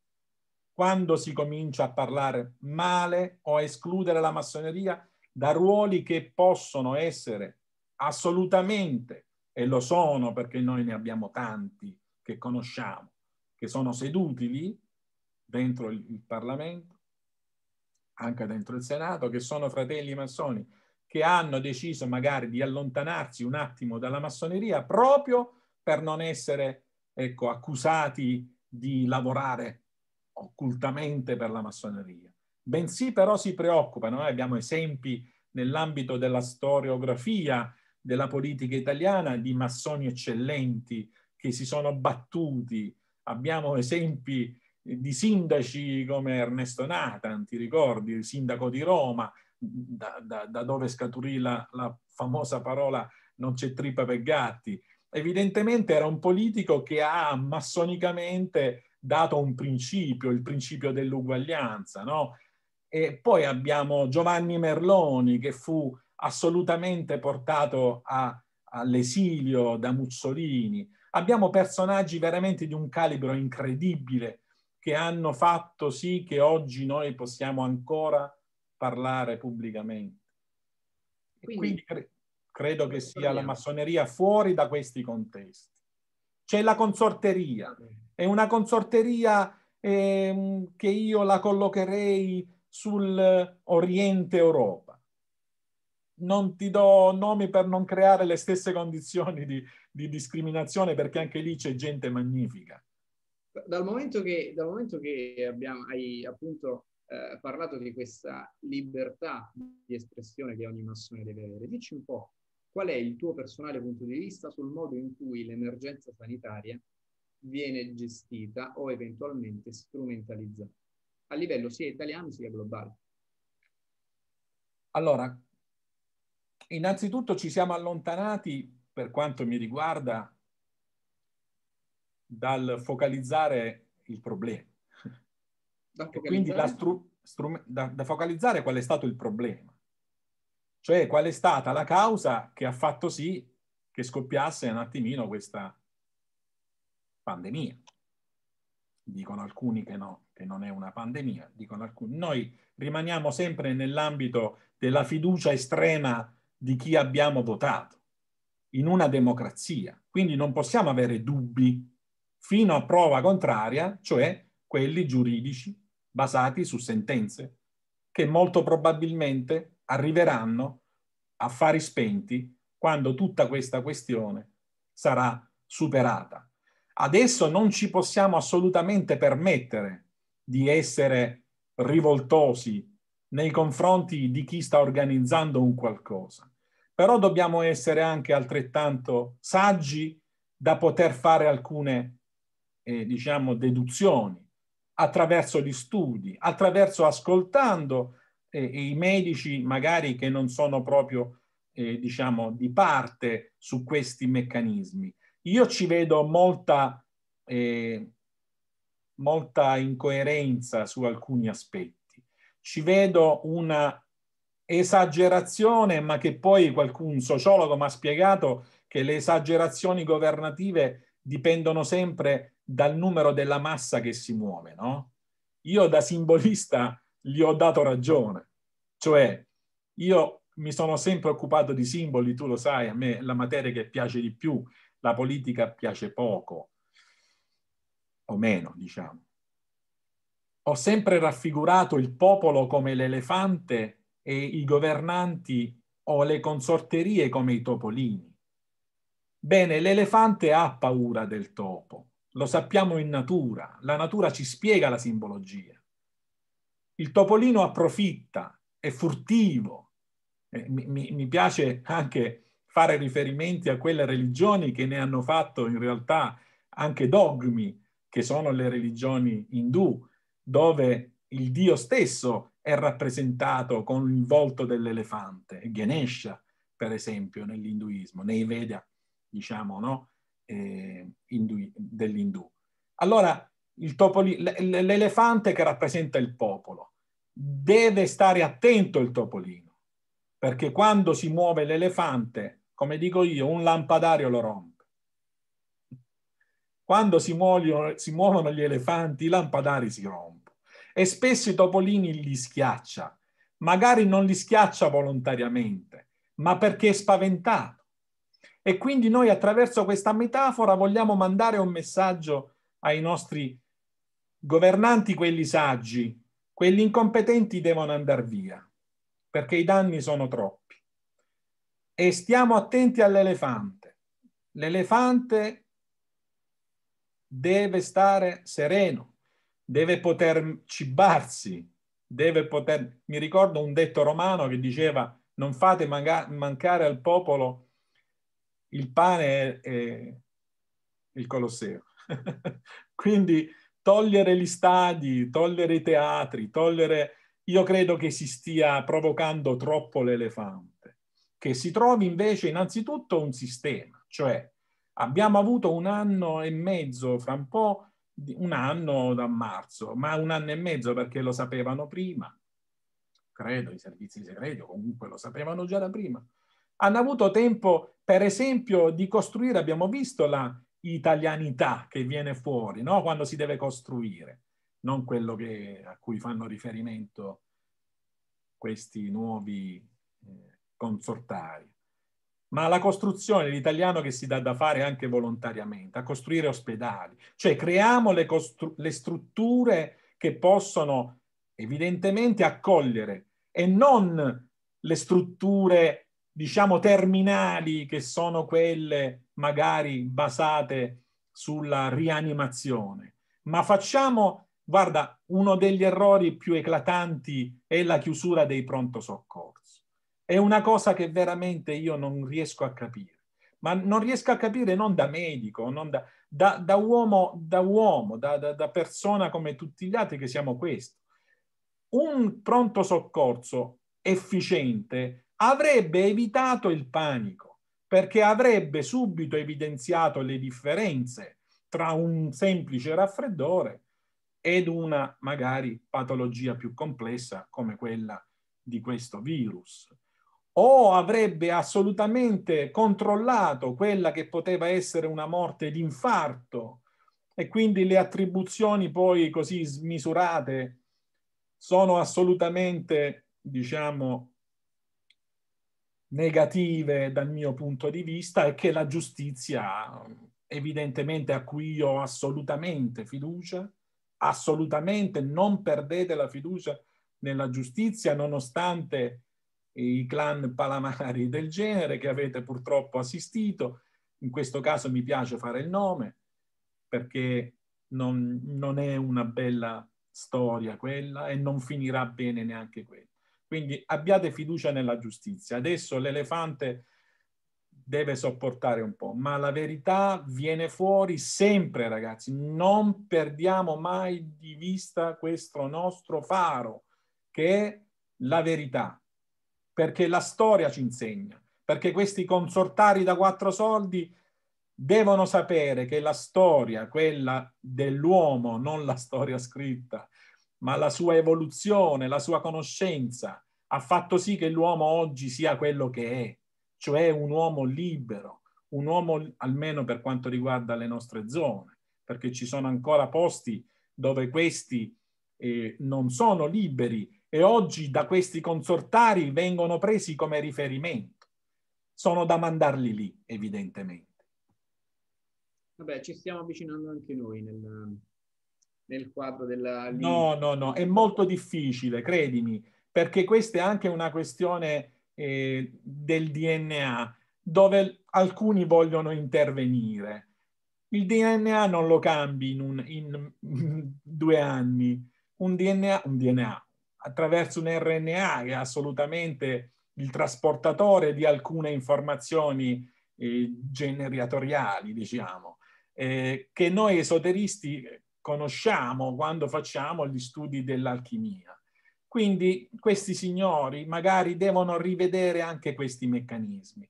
Quando si comincia a parlare male o a escludere la massoneria da ruoli che possono essere assolutamente, e lo sono perché noi ne abbiamo tanti che conosciamo, che sono seduti lì, dentro il Parlamento, anche dentro il Senato, che sono fratelli massoni, che hanno deciso magari di allontanarsi un attimo dalla massoneria proprio per non essere ecco, accusati di lavorare occultamente per la massoneria. Bensì però si preoccupano, noi eh, abbiamo esempi nell'ambito della storiografia della politica italiana di massoni eccellenti che si sono battuti, abbiamo esempi di sindaci come Ernesto Nathan, ti ricordi, il sindaco di Roma, da, da, da dove scaturì la, la famosa parola non c'è tripa per gatti. Evidentemente era un politico che ha massonicamente dato un principio, il principio dell'uguaglianza, no? E poi abbiamo Giovanni Merloni che fu assolutamente portato a, all'esilio da Mussolini. Abbiamo personaggi veramente di un calibro incredibile che hanno fatto sì che oggi noi possiamo ancora parlare pubblicamente. Quindi, quindi credo che sia la massoneria fuori da questi contesti. C'è la consorteria, è una consorteria eh, che io la collocherei sul Oriente Europa. Non ti do nomi per non creare le stesse condizioni di, di discriminazione perché anche lì c'è gente magnifica. Dal momento che, dal momento che abbiamo, hai appunto eh, parlato di questa libertà di espressione che ogni massone deve avere, dici un po' qual è il tuo personale punto di vista sul modo in cui l'emergenza sanitaria viene gestita o eventualmente strumentalizzata a livello sia italiano sia globale? Allora, innanzitutto ci siamo allontanati, per quanto mi riguarda, dal focalizzare il problema. Da focalizzare? quindi da, stru- strum- da, da focalizzare qual è stato il problema, cioè qual è stata la causa che ha fatto sì che scoppiasse un attimino questa pandemia. Dicono alcuni che no, che non è una pandemia, dicono alcuni. Noi rimaniamo sempre nell'ambito della fiducia estrema di chi abbiamo votato in una democrazia. Quindi non possiamo avere dubbi fino a prova contraria, cioè quelli giuridici basati su sentenze, che molto probabilmente arriveranno a fari spenti quando tutta questa questione sarà superata. Adesso non ci possiamo assolutamente permettere di essere rivoltosi nei confronti di chi sta organizzando un qualcosa, però dobbiamo essere anche altrettanto saggi da poter fare alcune eh, diciamo, deduzioni, attraverso gli studi, attraverso ascoltando eh, i medici magari che non sono proprio eh, diciamo, di parte su questi meccanismi. Io ci vedo molta, eh, molta incoerenza su alcuni aspetti. Ci vedo una esagerazione, ma che poi qualcun sociologo mi ha spiegato che le esagerazioni governative dipendono sempre dal numero della massa che si muove, no? Io da simbolista gli ho dato ragione, cioè io mi sono sempre occupato di simboli, tu lo sai, a me la materia che piace di più, la politica piace poco, o meno, diciamo. Ho sempre raffigurato il popolo come l'elefante e i governanti o le consorterie come i topolini. Bene, l'elefante ha paura del topo, lo sappiamo in natura, la natura ci spiega la simbologia. Il topolino approfitta, è furtivo. Eh, mi, mi, piace anche fare riferimenti a quelle religioni che ne hanno fatto in realtà anche dogmi, che sono le religioni indù, dove il Dio stesso è rappresentato con il volto dell'elefante, Ganesha, per esempio, nell'induismo, nei Veda diciamo, no? eh, dell'Indù. Allora, il l'elefante che rappresenta il popolo deve stare attento il topolino, perché quando si muove l'elefante, come dico io, un lampadario lo rompe. Quando si muovono, si muovono gli elefanti, i lampadari si rompono. E spesso i topolini li schiaccia, magari non li schiaccia volontariamente, ma perché è spaventato e quindi noi attraverso questa metafora vogliamo mandare un messaggio ai nostri governanti, quelli saggi, quelli incompetenti devono andare via, perché i danni sono troppi. E stiamo attenti all'elefante. L'elefante deve stare sereno, deve poter cibarsi, deve poter... Mi ricordo un detto romano che diceva non fate mancare al popolo il pane è, è il Colosseo. Quindi togliere gli stadi, togliere i teatri, togliere... Io credo che si stia provocando troppo l'elefante, che si trovi invece innanzitutto un sistema, cioè abbiamo avuto un anno e mezzo, fra un po' un anno da marzo, ma un anno e mezzo perché lo sapevano prima, credo i servizi segreti, comunque lo sapevano già da prima, hanno avuto tempo per esempio, di costruire, abbiamo visto la italianità che viene fuori, no? quando si deve costruire, non quello che, a cui fanno riferimento questi nuovi eh, consortari, ma la costruzione l'italiano che si dà da fare anche volontariamente, a costruire ospedali, cioè creiamo le, costru- le strutture che possono evidentemente accogliere e non le strutture diciamo, terminali che sono quelle magari basate sulla rianimazione. Ma facciamo, guarda, uno degli errori più eclatanti è la chiusura dei pronto soccorso. È una cosa che veramente io non riesco a capire. Ma non riesco a capire non da medico, non da, da, da uomo, da, uomo da, da persona come tutti gli altri che siamo questo. Un pronto soccorso efficiente avrebbe evitato il panico perché avrebbe subito evidenziato le differenze tra un semplice raffreddore ed una magari patologia più complessa come quella di questo virus o avrebbe assolutamente controllato quella che poteva essere una morte di infarto e quindi le attribuzioni poi così smisurate sono assolutamente, diciamo, negative dal mio punto di vista e che la giustizia, evidentemente a cui io ho assolutamente fiducia, assolutamente non perdete la fiducia nella giustizia nonostante i clan palamari del genere che avete purtroppo assistito. In questo caso mi piace fare il nome perché non, non è una bella storia quella e non finirà bene neanche quella. Quindi abbiate fiducia nella giustizia. Adesso l'elefante deve sopportare un po', ma la verità viene fuori sempre, ragazzi. Non perdiamo mai di vista questo nostro faro, che è la verità, perché la storia ci insegna, perché questi consortari da quattro soldi devono sapere che la storia, quella dell'uomo, non la storia scritta, ma la sua evoluzione, la sua conoscenza ha fatto sì che l'uomo oggi sia quello che è, cioè un uomo libero, un uomo almeno per quanto riguarda le nostre zone, perché ci sono ancora posti dove questi eh, non sono liberi e oggi da questi consortari vengono presi come riferimento. Sono da mandarli lì, evidentemente. Vabbè, ci stiamo avvicinando anche noi nel, nel quadro della... No, no, no, è molto difficile, credimi, perché questa è anche una questione eh, del DNA, dove alcuni vogliono intervenire. Il DNA non lo cambi in, un, in, due anni, un DNA, un DNA attraverso un RNA che è assolutamente il trasportatore di alcune informazioni eh, generatoriali, diciamo, eh, che noi esoteristi conosciamo quando facciamo gli studi dell'alchimia. Quindi questi signori magari devono rivedere anche questi meccanismi.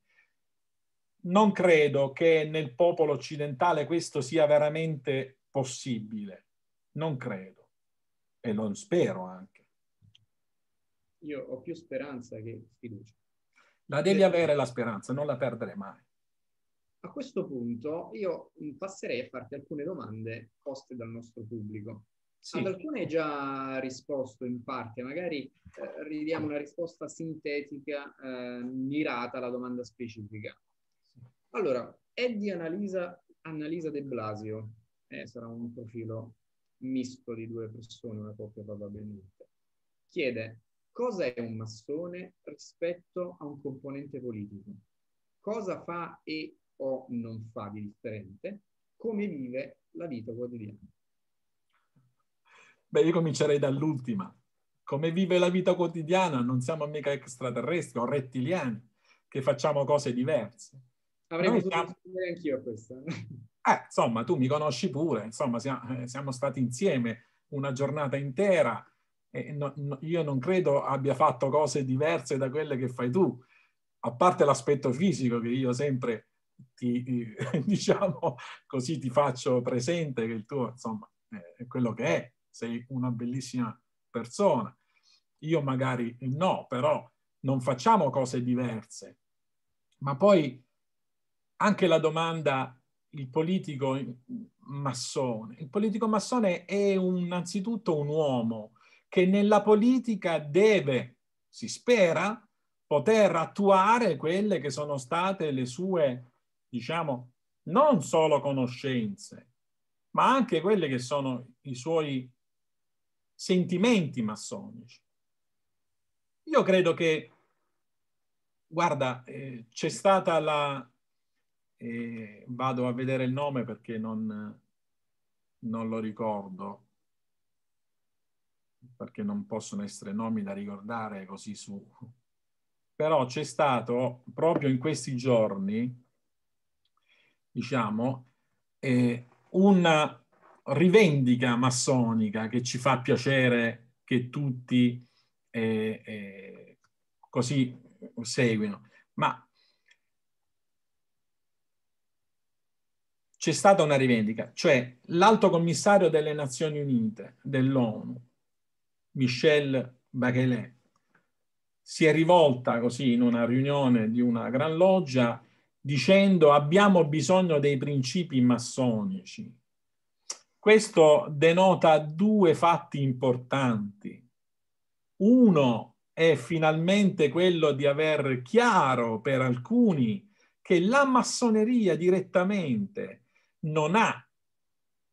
Non credo che nel popolo occidentale questo sia veramente possibile, non credo e non spero anche. Io ho più speranza che fiducia. La devi avere la speranza, non la perdere mai. A questo punto io mm, passerei a farti alcune domande poste dal nostro pubblico. Sì. Ad alcune hai già risposto in parte, magari eh, ridiamo una risposta sintetica, eh, mirata alla domanda specifica. Allora, Eddie Analisa, Annalisa De Blasio, eh, sarà un profilo misto di due persone, una coppia probabilmente, chiede cosa è un massone rispetto a un componente politico? Cosa fa e o non fa di differente, come vive la vita quotidiana. Beh, io comincerei dall'ultima. Come vive la vita quotidiana? Non siamo mica extraterrestri o rettiliani, che facciamo cose diverse. Avrei potuto siamo... rispondere anch'io a questo. Eh, insomma, tu mi conosci pure, insomma, eh, siamo, stati insieme una giornata intera, No, io non credo abbia fatto cose diverse da quelle che fai tu, a parte l'aspetto fisico che io sempre ti, diciamo così, ti faccio presente che il tuo, insomma, è quello che è, sei una bellissima persona. Io magari no, però non facciamo cose diverse. Ma poi anche la domanda, il politico massone. Il politico massone è un, innanzitutto un uomo che nella politica deve, si spera, poter attuare quelle che sono state le sue diciamo, non solo conoscenze, ma anche quelli che sono i suoi sentimenti massonici. Io credo che, guarda, eh, c'è stata la... Eh, vado a vedere il nome perché non, non lo ricordo, perché non possono essere nomi da ricordare così su... Però c'è stato proprio in questi giorni diciamo, eh, una rivendica massonica che ci fa piacere che tutti eh, eh, così seguino, ma c'è stata una rivendica, cioè l'alto commissario delle Nazioni Unite, dell'ONU, Michel Bachelet, si è rivolta così in una riunione di una gran loggia dicendo abbiamo bisogno dei principi massonici. Questo denota due fatti importanti. Uno è finalmente quello di aver chiaro per alcuni che la massoneria direttamente non ha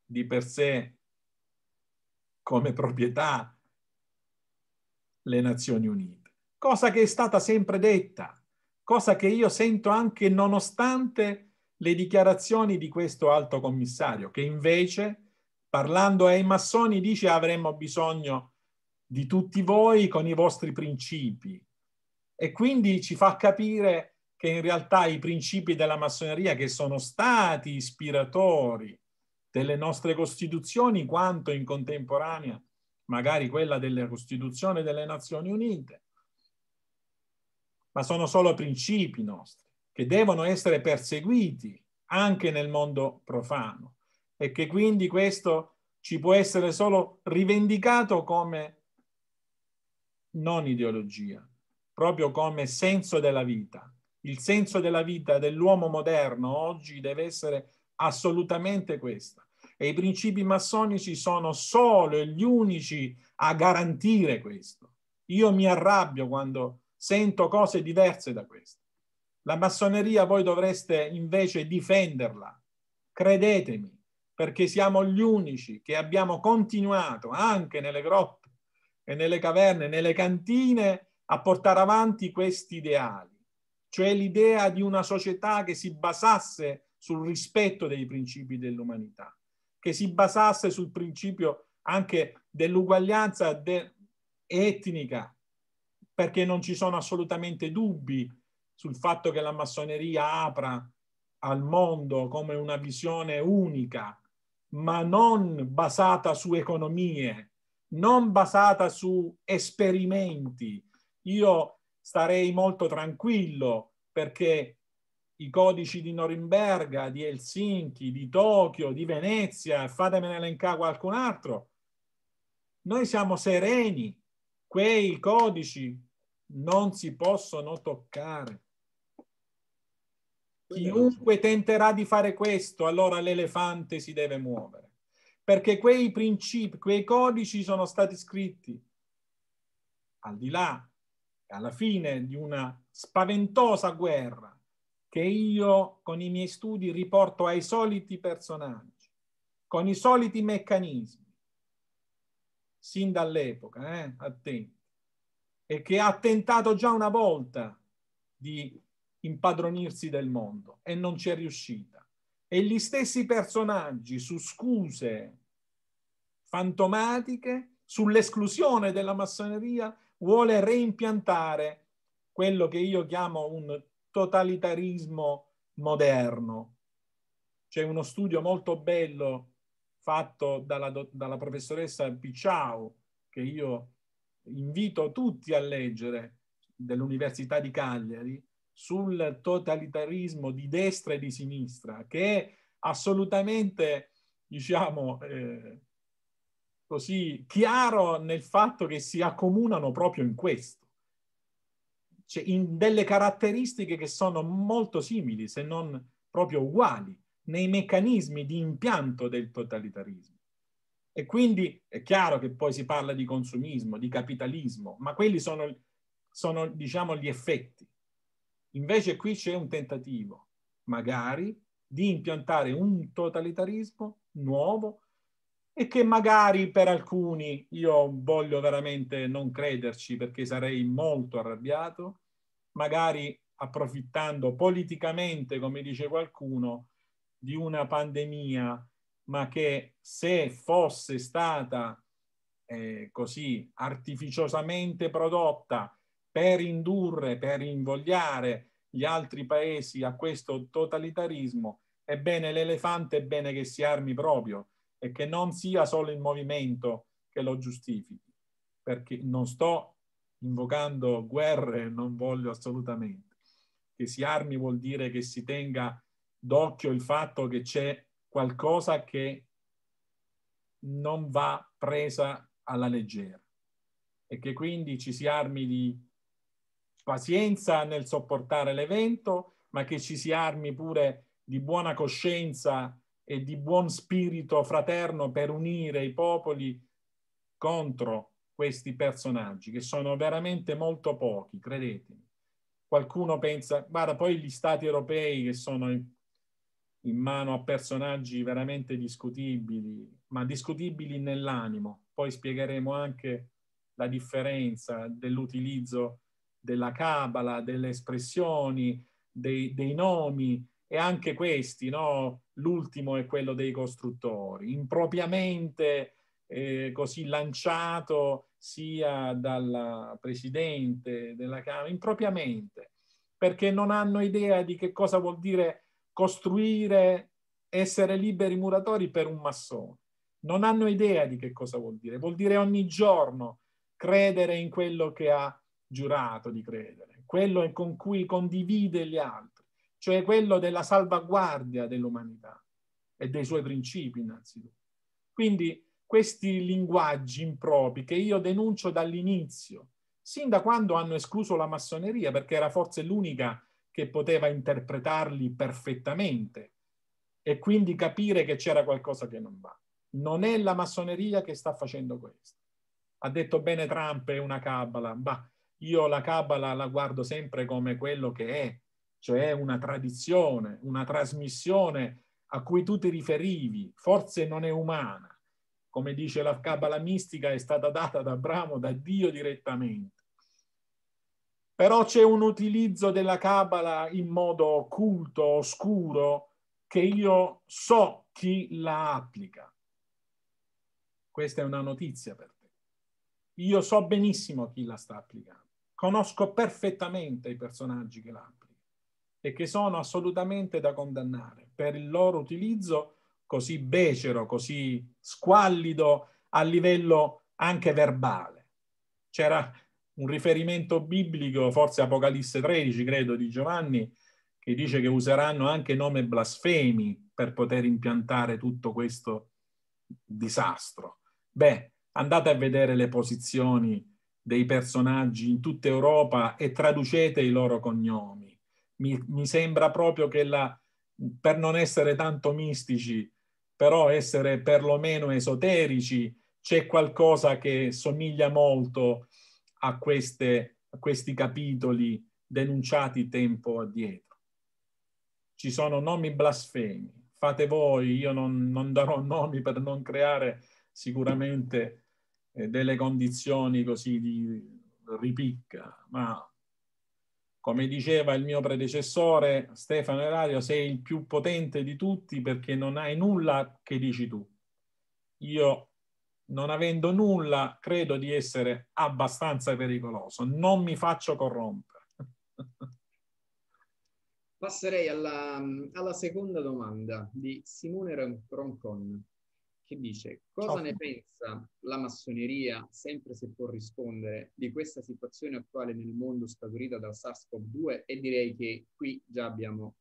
di per sé come proprietà le Nazioni Unite, cosa che è stata sempre detta cosa che io sento anche nonostante le dichiarazioni di questo alto commissario, che invece, parlando ai massoni, dice avremmo bisogno di tutti voi con i vostri principi. E quindi ci fa capire che in realtà i principi della massoneria che sono stati ispiratori delle nostre costituzioni, quanto in contemporanea magari quella della Costituzione delle Nazioni Unite, ma sono solo principi nostri che devono essere perseguiti anche nel mondo profano e che quindi questo ci può essere solo rivendicato come non ideologia, proprio come senso della vita. Il senso della vita dell'uomo moderno oggi deve essere assolutamente questo. E i principi massonici sono solo gli unici a garantire questo. Io mi arrabbio quando sento cose diverse da queste. La massoneria voi dovreste invece difenderla, credetemi, perché siamo gli unici che abbiamo continuato anche nelle grotte e nelle caverne, nelle cantine, a portare avanti questi ideali, cioè l'idea di una società che si basasse sul rispetto dei principi dell'umanità, che si basasse sul principio anche dell'uguaglianza de- etnica, perché non ci sono assolutamente dubbi sul fatto che la massoneria apra al mondo come una visione unica, ma non basata su economie, non basata su esperimenti. Io starei molto tranquillo perché i codici di Norimberga, di Helsinki, di Tokyo, di Venezia, fatemene elencare qualcun altro. Noi siamo sereni, quei codici non si possono toccare. Chiunque tenterà di fare questo, allora l'elefante si deve muovere, perché quei principi, quei codici sono stati scritti al di là, alla fine di una spaventosa guerra che io con i miei studi riporto ai soliti personaggi, con i soliti meccanismi, sin dall'epoca, eh? attenti e che ha tentato già una volta di impadronirsi del mondo e non ci è riuscita. E gli stessi personaggi su scuse fantomatiche, sull'esclusione della massoneria, vuole reimpiantare quello che io chiamo un totalitarismo moderno. C'è uno studio molto bello fatto dalla, dalla professoressa Picciao, che io invito tutti a leggere dell'Università di Cagliari sul totalitarismo di destra e di sinistra, che è assolutamente, diciamo, eh, così chiaro nel fatto che si accomunano proprio in questo. Cioè, in delle caratteristiche che sono molto simili, se non proprio uguali, nei meccanismi di impianto del totalitarismo. E quindi è chiaro che poi si parla di consumismo, di capitalismo, ma quelli sono, sono diciamo, gli effetti. Invece qui c'è un tentativo, magari, di impiantare un totalitarismo nuovo e che magari per alcuni, io voglio veramente non crederci perché sarei molto arrabbiato, magari approfittando politicamente, come dice qualcuno, di una pandemia ma che se fosse stata eh, così artificiosamente prodotta per indurre, per invogliare gli altri paesi a questo totalitarismo, ebbene l'elefante è bene che si armi proprio e che non sia solo il movimento che lo giustifichi, perché non sto invocando guerre, non voglio assolutamente. Che si armi vuol dire che si tenga d'occhio il fatto che c'è qualcosa che non va presa alla leggera e che quindi ci si armi di pazienza nel sopportare l'evento, ma che ci si armi pure di buona coscienza e di buon spirito fraterno per unire i popoli contro questi personaggi, che sono veramente molto pochi, credetemi. Qualcuno pensa, guarda, poi gli stati europei che sono in mano a personaggi veramente discutibili, ma discutibili nell'animo. Poi spiegheremo anche la differenza dell'utilizzo della cabala, delle espressioni, dei, dei nomi e anche questi, no? l'ultimo è quello dei costruttori, impropriamente eh, così lanciato sia dal presidente della Camera, impropriamente, perché non hanno idea di che cosa vuol dire costruire, essere liberi muratori per un massone. Non hanno idea di che cosa vuol dire. Vuol dire ogni giorno credere in quello che ha giurato di credere, quello con cui condivide gli altri, cioè quello della salvaguardia dell'umanità e dei suoi principi innanzitutto. Quindi questi linguaggi impropri che io denuncio dall'inizio, sin da quando hanno escluso la massoneria, perché era forse l'unica che poteva interpretarli perfettamente e quindi capire che c'era qualcosa che non va. Non è la massoneria che sta facendo questo. Ha detto bene Trump, è una cabala, ma io la cabala la guardo sempre come quello che è, cioè una tradizione, una trasmissione a cui tu ti riferivi, forse non è umana, come dice la cabala mistica, è stata data da Abramo, da Dio direttamente però c'è un utilizzo della Kabbalah in modo occulto, oscuro, che io so chi la applica. Questa è una notizia per te. Io so benissimo chi la sta applicando. Conosco perfettamente i personaggi che la applicano e che sono assolutamente da condannare per il loro utilizzo così becero, così squallido a livello anche verbale. C'era, un riferimento biblico, forse Apocalisse 13, credo, di Giovanni, che dice che useranno anche nome blasfemi per poter impiantare tutto questo disastro. Beh, andate a vedere le posizioni dei personaggi in tutta Europa e traducete i loro cognomi. Mi, mi sembra proprio che la, per non essere tanto mistici, però essere perlomeno esoterici, c'è qualcosa che somiglia molto a a, queste, a questi capitoli denunciati tempo addietro. Ci sono nomi blasfemi, fate voi, io non, non darò nomi per non creare sicuramente eh, delle condizioni così di ripicca, ma come diceva il mio predecessore Stefano Erario, sei il più potente di tutti perché non hai nulla che dici tu. Io non avendo nulla, credo di essere abbastanza pericoloso. Non mi faccio corrompere. Passerei alla, alla seconda domanda di Simone Roncon, che dice cosa Ciao. ne pensa la massoneria, sempre se può rispondere, di questa situazione attuale nel mondo scaturita dal SARS-CoV-2 e direi che qui già abbiamo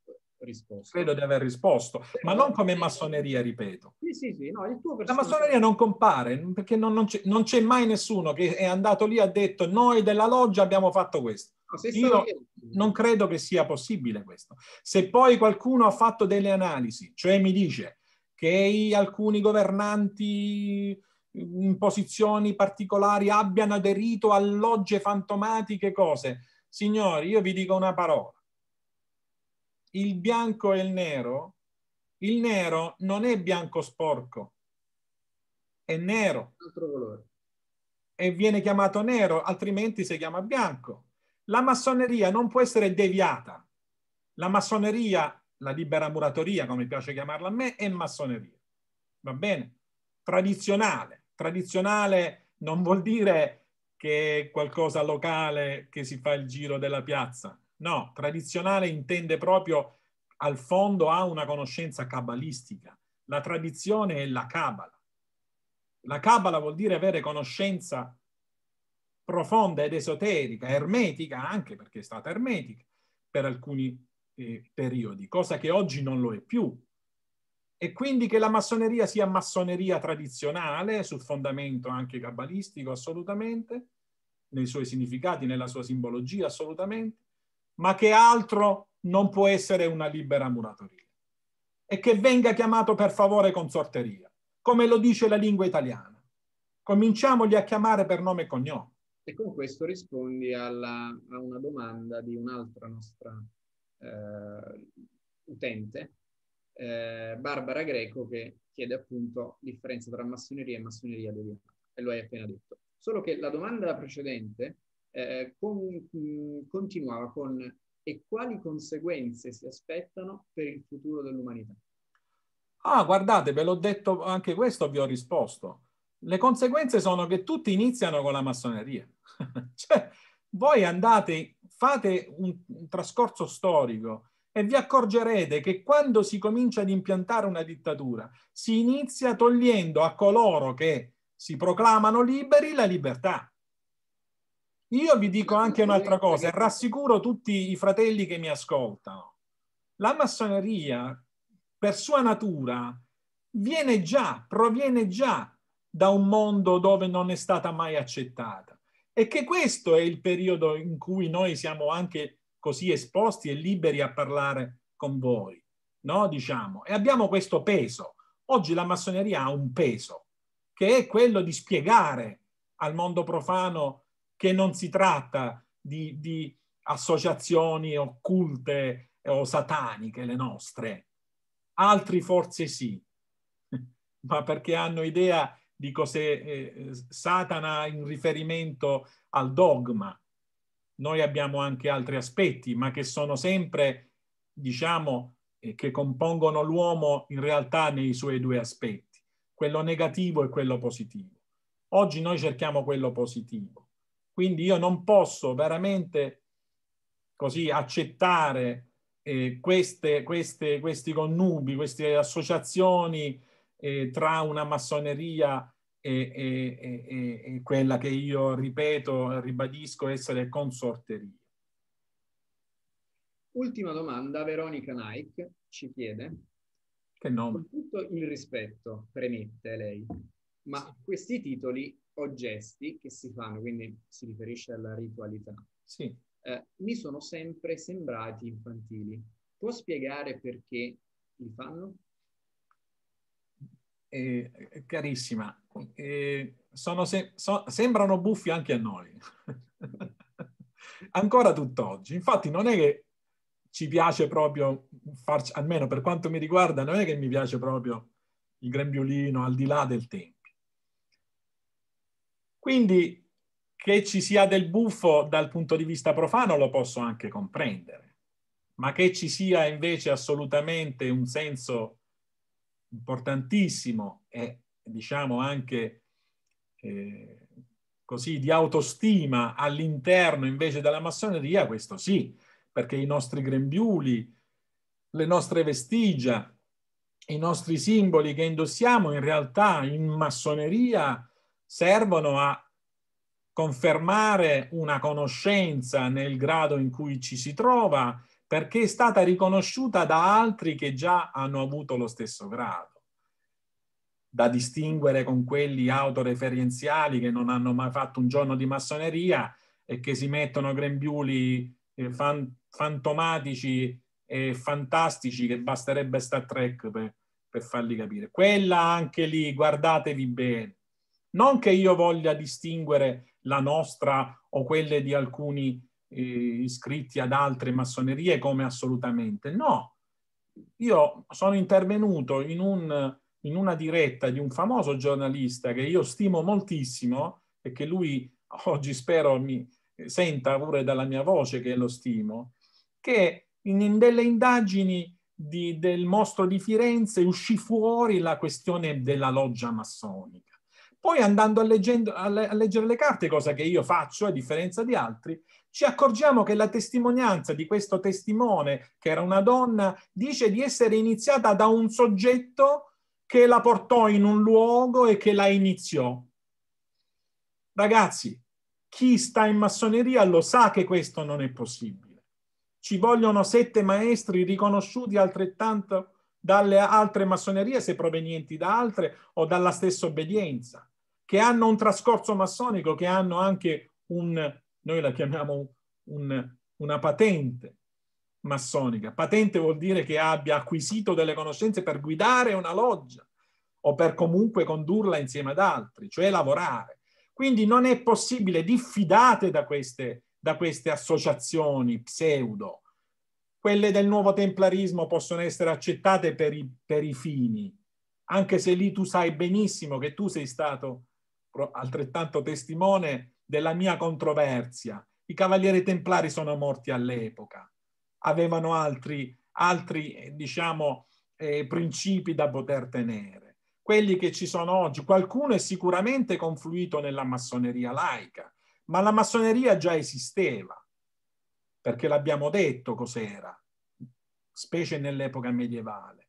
risposto. Credo di aver risposto, ma non come massoneria, ripeto. Sì, sì, sì, no, personaggio... La massoneria non compare, perché non, non, c'è, non, c'è, mai nessuno che è andato lì e ha detto noi della loggia abbiamo fatto questo. No, Io non credo che sia possibile questo. Se poi qualcuno ha fatto delle analisi, cioè mi dice che alcuni governanti in posizioni particolari abbiano aderito a logge fantomatiche, cose. Signori, io vi dico una parola il bianco e il nero, il nero non è bianco sporco, è nero. E viene chiamato nero, altrimenti si chiama bianco. La massoneria non può essere deviata. La massoneria, la libera muratoria, come piace chiamarla a me, è massoneria. Va bene? Tradizionale. Tradizionale non vuol dire che è qualcosa locale che si fa il giro della piazza No, tradizionale intende proprio al fondo ha una conoscenza cabalistica. La tradizione è la cabala. La cabala vuol dire avere conoscenza profonda ed esoterica, ermetica anche perché è stata ermetica per alcuni eh, periodi, cosa che oggi non lo è più. E quindi che la massoneria sia massoneria tradizionale, sul fondamento anche cabalistico assolutamente, nei suoi significati, nella sua simbologia assolutamente, ma che altro non può essere una libera muratoria. E che venga chiamato per favore consorteria, come lo dice la lingua italiana. Cominciamoli a chiamare per nome e cognome. E con questo rispondi alla, a una domanda di un'altra nostra eh, utente, eh, Barbara Greco, che chiede appunto differenza tra massoneria e massoneria deviata. E lo hai appena detto. Solo che la domanda precedente eh, con, mh, mm, continuava con e quali conseguenze si aspettano per il futuro dell'umanità? Ah, guardate, ve l'ho detto anche questo, vi ho risposto. Le conseguenze sono che tutti iniziano con la massoneria. cioè, voi andate, fate un, un trascorso storico e vi accorgerete che quando si comincia ad impiantare una dittatura, si inizia togliendo a coloro che si proclamano liberi la libertà. Io vi dico anche un'altra cosa, e rassicuro tutti i fratelli che mi ascoltano. La massoneria, per sua natura, viene già, proviene già da un mondo dove non è stata mai accettata. E che questo è il periodo in cui noi siamo anche così esposti e liberi a parlare con voi, no? Diciamo, e abbiamo questo peso. Oggi la massoneria ha un peso, che è quello di spiegare al mondo profano che non si tratta di, di associazioni occulte o sataniche le nostre. Altri forse sì, ma perché hanno idea di cos'è eh, Satana in riferimento al dogma. Noi abbiamo anche altri aspetti, ma che sono sempre, diciamo, che compongono l'uomo in realtà nei suoi due aspetti, quello negativo e quello positivo. Oggi noi cerchiamo quello positivo quindi io non posso veramente così accettare eh, queste, queste, questi connubi, queste associazioni eh, tra una massoneria e, e, e, e, quella che io ripeto, ribadisco essere consorteria. Ultima domanda, Veronica Nike ci chiede. Che nome? Con tutto il rispetto, premette lei, ma questi titoli o gesti che si fanno, quindi si riferisce alla ritualità, sì. eh, mi sono sempre sembrati infantili. Può spiegare perché li fanno? Eh, eh carissima, eh, se- so- sembrano buffi anche a noi, ancora tutt'oggi. Infatti non è che ci piace proprio, farci, almeno per quanto mi riguarda, non è che mi piace proprio il grembiulino al di là del tempo quindi che ci sia del buffo dal punto di vista profano lo posso anche comprendere, ma che ci sia invece assolutamente un senso importantissimo e diciamo anche eh, così di autostima all'interno invece della massoneria, questo sì, perché i nostri grembiuli, le nostre vestigia, i nostri simboli che indossiamo in realtà in massoneria servono a confermare una conoscenza nel grado in cui ci si trova perché è stata riconosciuta da altri che già hanno avuto lo stesso grado, da distinguere con quelli autoreferenziali che non hanno mai fatto un giorno di massoneria e che si mettono grembiuli eh, fan, fantomatici e fantastici che basterebbe Star Trek per, per farli capire. Quella anche lì, guardatevi bene non che io voglia distinguere la nostra o quelle di alcuni eh, iscritti ad altre massonerie come assolutamente, no. Io sono intervenuto in, un, in una diretta di un famoso giornalista che io stimo moltissimo e che lui oggi spero mi senta pure dalla mia voce che lo stimo, che in delle indagini di, del mostro di Firenze uscì fuori la questione della loggia massonica poi andando a, leggendo, a, le, a leggere le carte, cosa che io faccio a differenza di altri, ci accorgiamo che la testimonianza di questo testimone, che era una donna, dice di essere iniziata da un soggetto che la portò in un luogo e che la iniziò. Ragazzi, chi sta in massoneria lo sa che questo non è possibile. Ci vogliono sette maestri riconosciuti altrettanto dalle altre massonerie, se provenienti da altre o dalla stessa obbedienza che hanno un trascorso massonico, che hanno anche un, noi la chiamiamo un, una patente massonica. Patente vuol dire che abbia acquisito delle conoscenze per guidare una loggia o per comunque condurla insieme ad altri, cioè lavorare. Quindi non è possibile, diffidate da queste, da queste associazioni pseudo. Quelle del nuovo templarismo possono essere accettate per i, per i fini, anche se lì tu sai benissimo che tu sei stato altrettanto testimone della mia controversia. I cavalieri templari sono morti all'epoca, avevano altri, altri eh, diciamo, eh, principi da poter tenere. Quelli che ci sono oggi, qualcuno è sicuramente confluito nella massoneria laica, ma la massoneria già esisteva, perché l'abbiamo detto cos'era, specie nell'epoca medievale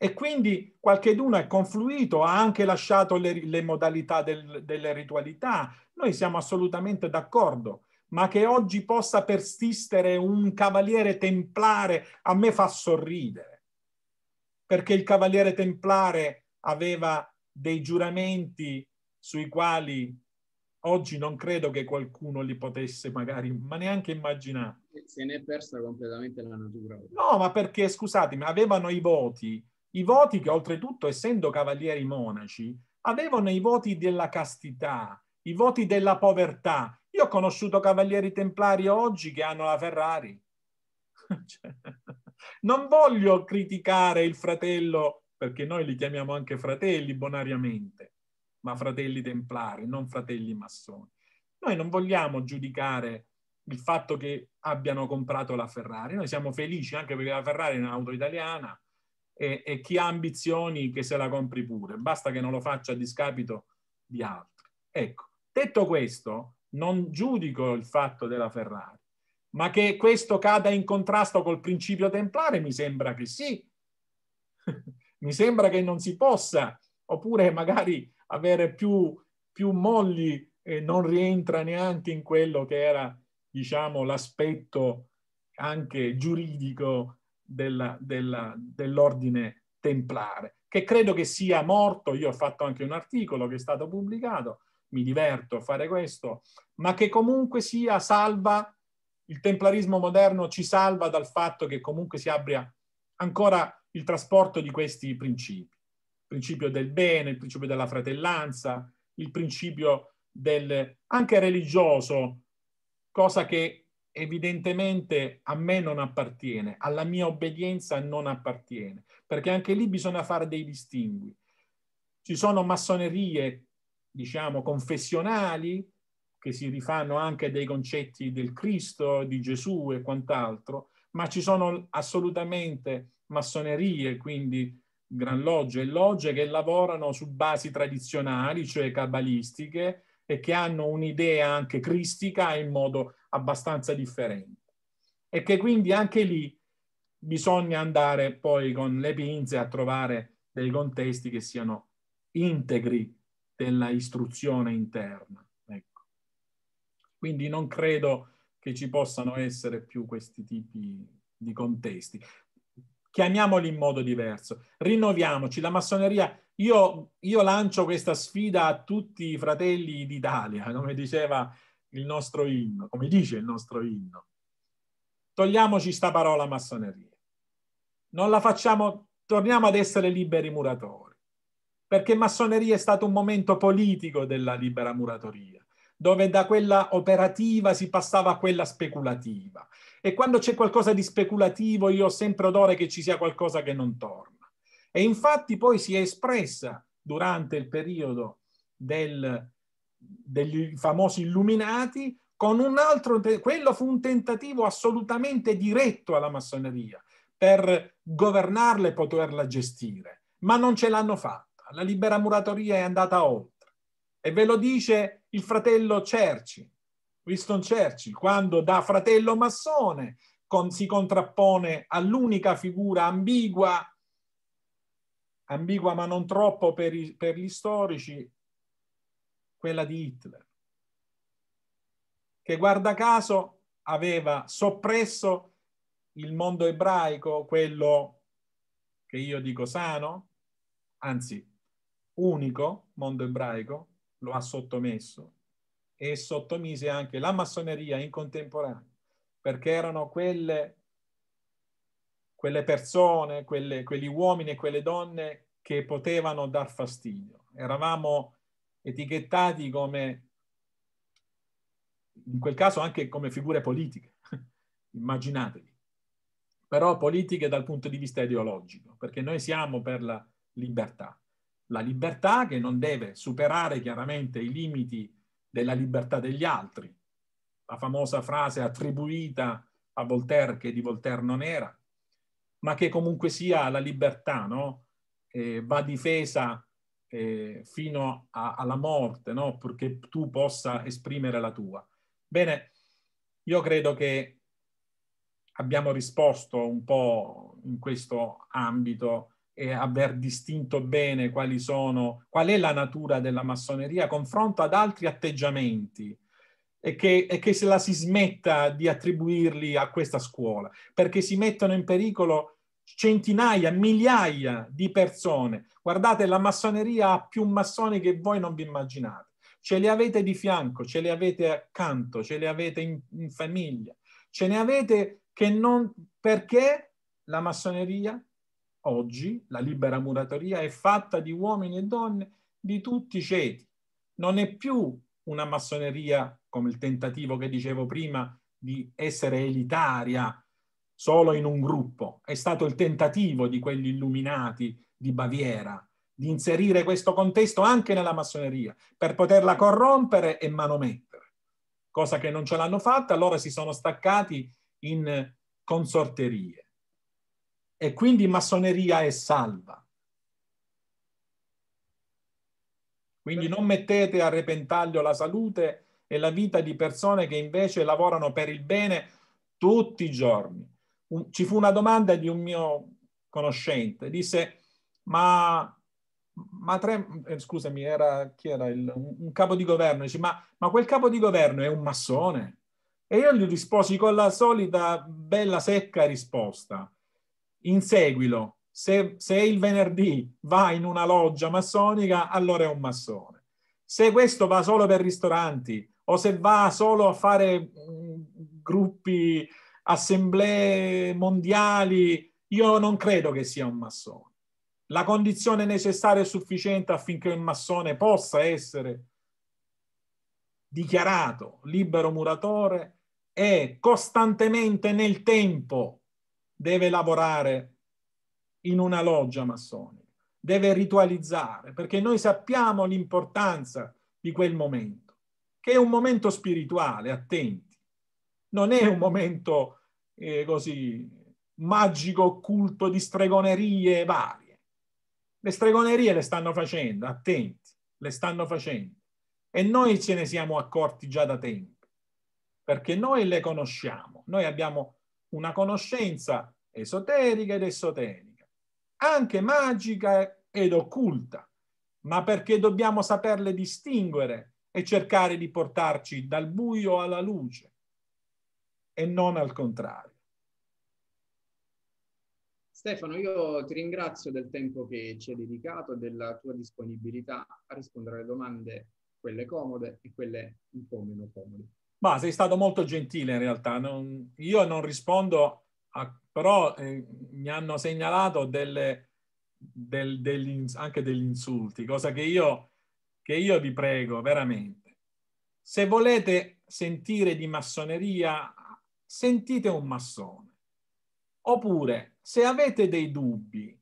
e quindi qualcheduno è confluito, ha anche lasciato le, le modalità del, delle ritualità. Noi siamo assolutamente d'accordo, ma che oggi possa persistere un cavaliere templare a me fa sorridere, perché il cavaliere templare aveva dei giuramenti sui quali oggi non credo che qualcuno li potesse magari, ma neanche immaginare. Se ne è persa completamente la natura. No, ma perché, scusatemi, avevano i voti i voti che oltretutto, essendo cavalieri monaci, avevano i voti della castità, i voti della povertà. Io ho conosciuto cavalieri templari oggi che hanno la Ferrari. Cioè, non voglio criticare il fratello, perché noi li chiamiamo anche fratelli bonariamente, ma fratelli templari, non fratelli massoni. Noi non vogliamo giudicare il fatto che abbiano comprato la Ferrari. Noi siamo felici anche perché la Ferrari è un'auto italiana, e, e chi ha ambizioni che se la compri pure, basta che non lo faccia a discapito di altri. Ecco, detto questo, non giudico il fatto della Ferrari, ma che questo cada in contrasto col principio templare mi sembra che sì. mi sembra che non si possa, oppure magari avere più, più mogli eh, non rientra neanche in quello che era, diciamo, l'aspetto anche giuridico dell'ordine templare, che credo che sia morto, io ho fatto anche un articolo che è stato pubblicato, mi diverto a fare questo, ma che comunque sia salva, il templarismo moderno ci salva dal fatto che comunque si abbia ancora il trasporto di questi principi, il principio del bene, il principio della fratellanza, il principio del, anche religioso, cosa che evidentemente a me non appartiene, alla mia obbedienza non appartiene, perché anche lì bisogna fare dei distingui. Ci sono massonerie, diciamo, confessionali, che si rifanno anche dei concetti del Cristo, di Gesù e quant'altro, ma ci sono assolutamente massonerie, quindi gran logge e logge, che lavorano su basi tradizionali, cioè cabalistiche, e che hanno un'idea anche cristica in modo abbastanza differente. E che quindi anche lì bisogna andare poi con le pinze a trovare dei contesti che siano integri della istruzione interna. Ecco. Quindi non credo che ci possano essere più questi tipi di contesti. Chiamiamoli in modo diverso, rinnoviamoci, la massoneria io, io lancio questa sfida a tutti i fratelli d'Italia, come diceva il nostro inno, come dice il nostro inno. Togliamoci sta parola massoneria. Non la facciamo, torniamo ad essere liberi muratori, perché massoneria è stato un momento politico della libera muratoria dove da quella operativa si passava a quella speculativa. E quando c'è qualcosa di speculativo, io ho sempre odore che ci sia qualcosa che non torna. E infatti poi si è espressa durante il periodo del, degli famosi illuminati con un altro, quello fu un tentativo assolutamente diretto alla massoneria per governarla e poterla gestire, ma non ce l'hanno fatta. La libera muratoria è andata oltre. E ve lo dice il fratello Cerci, Winston Churchill, quando da fratello massone con, si contrappone all'unica figura ambigua ambigua ma non troppo per, i, per gli storici, quella di Hitler, che guarda caso aveva soppresso il mondo ebraico, quello che io dico sano, anzi unico mondo ebraico, lo ha sottomesso e sottomise anche la massoneria in contemporanea, perché erano quelle quelle persone, quelle, quegli uomini e quelle donne che potevano dar fastidio. Eravamo etichettati come, in quel caso anche come figure politiche, immaginatevi, però politiche dal punto di vista ideologico, perché noi siamo per la libertà. La libertà che non deve superare chiaramente i limiti della libertà degli altri. La famosa frase attribuita a Voltaire che di Voltaire non era, ma che comunque sia la libertà, no? eh, va difesa eh, fino a, alla morte, no? Perché tu possa esprimere la tua. Bene, io credo che abbiamo risposto un po' in questo ambito e aver distinto bene quali sono, qual è la natura della massoneria confronto ad altri atteggiamenti e che, e che se la si smetta di attribuirli a questa scuola, perché si mettono in pericolo centinaia, migliaia di persone. Guardate, la massoneria ha più massoni che voi non vi immaginate. Ce li avete di fianco, ce li avete accanto, ce li avete in, in famiglia, ce ne avete che non... perché la massoneria oggi, la libera muratoria, è fatta di uomini e donne di tutti i ceti. Non è più una massoneria come il tentativo che dicevo prima di essere elitaria solo in un gruppo, è stato il tentativo di quegli illuminati di Baviera di inserire questo contesto anche nella massoneria per poterla corrompere e manomettere, cosa che non ce l'hanno fatta, allora si sono staccati in consorterie. E quindi massoneria è salva. Quindi non mettete a repentaglio la salute e la vita di persone che invece lavorano per il bene tutti i giorni. Un, ci fu una domanda di un mio conoscente, disse, ma, ma tre, eh, scusami, era, chi era il, un, un, capo di governo, dice, ma, ma quel capo di governo è un massone? E io gli risposi con la solita bella secca risposta, inseguilo, se, se, il venerdì va in una loggia massonica, allora è un massone. Se questo va solo per ristoranti o se va solo a fare mm, gruppi, assemblee mondiali, io non credo che sia un massone. La condizione necessaria e sufficiente affinché un massone possa essere dichiarato libero muratore è costantemente nel tempo deve lavorare in una loggia massonica, deve ritualizzare, perché noi sappiamo l'importanza di quel momento è un momento spirituale, attenti, non è un momento eh, così magico, occulto di stregonerie varie. Le stregonerie le stanno facendo, attenti, le stanno facendo. E noi ce ne siamo accorti già da tempo, perché noi le conosciamo, noi abbiamo una conoscenza esoterica ed esoterica, anche magica ed occulta, ma perché dobbiamo saperle distinguere e cercare di portarci dal buio alla luce e non al contrario. Stefano, io ti ringrazio del tempo che ci hai dedicato, e della tua disponibilità a rispondere alle domande, quelle comode e quelle un po' meno comode. Ma sei stato molto gentile in realtà. Non, io non rispondo, a, però eh, mi hanno segnalato delle, del, degli, anche degli insulti, cosa che io che io vi prego veramente, se volete sentire di massoneria, sentite un massone. Oppure, se avete dei dubbi,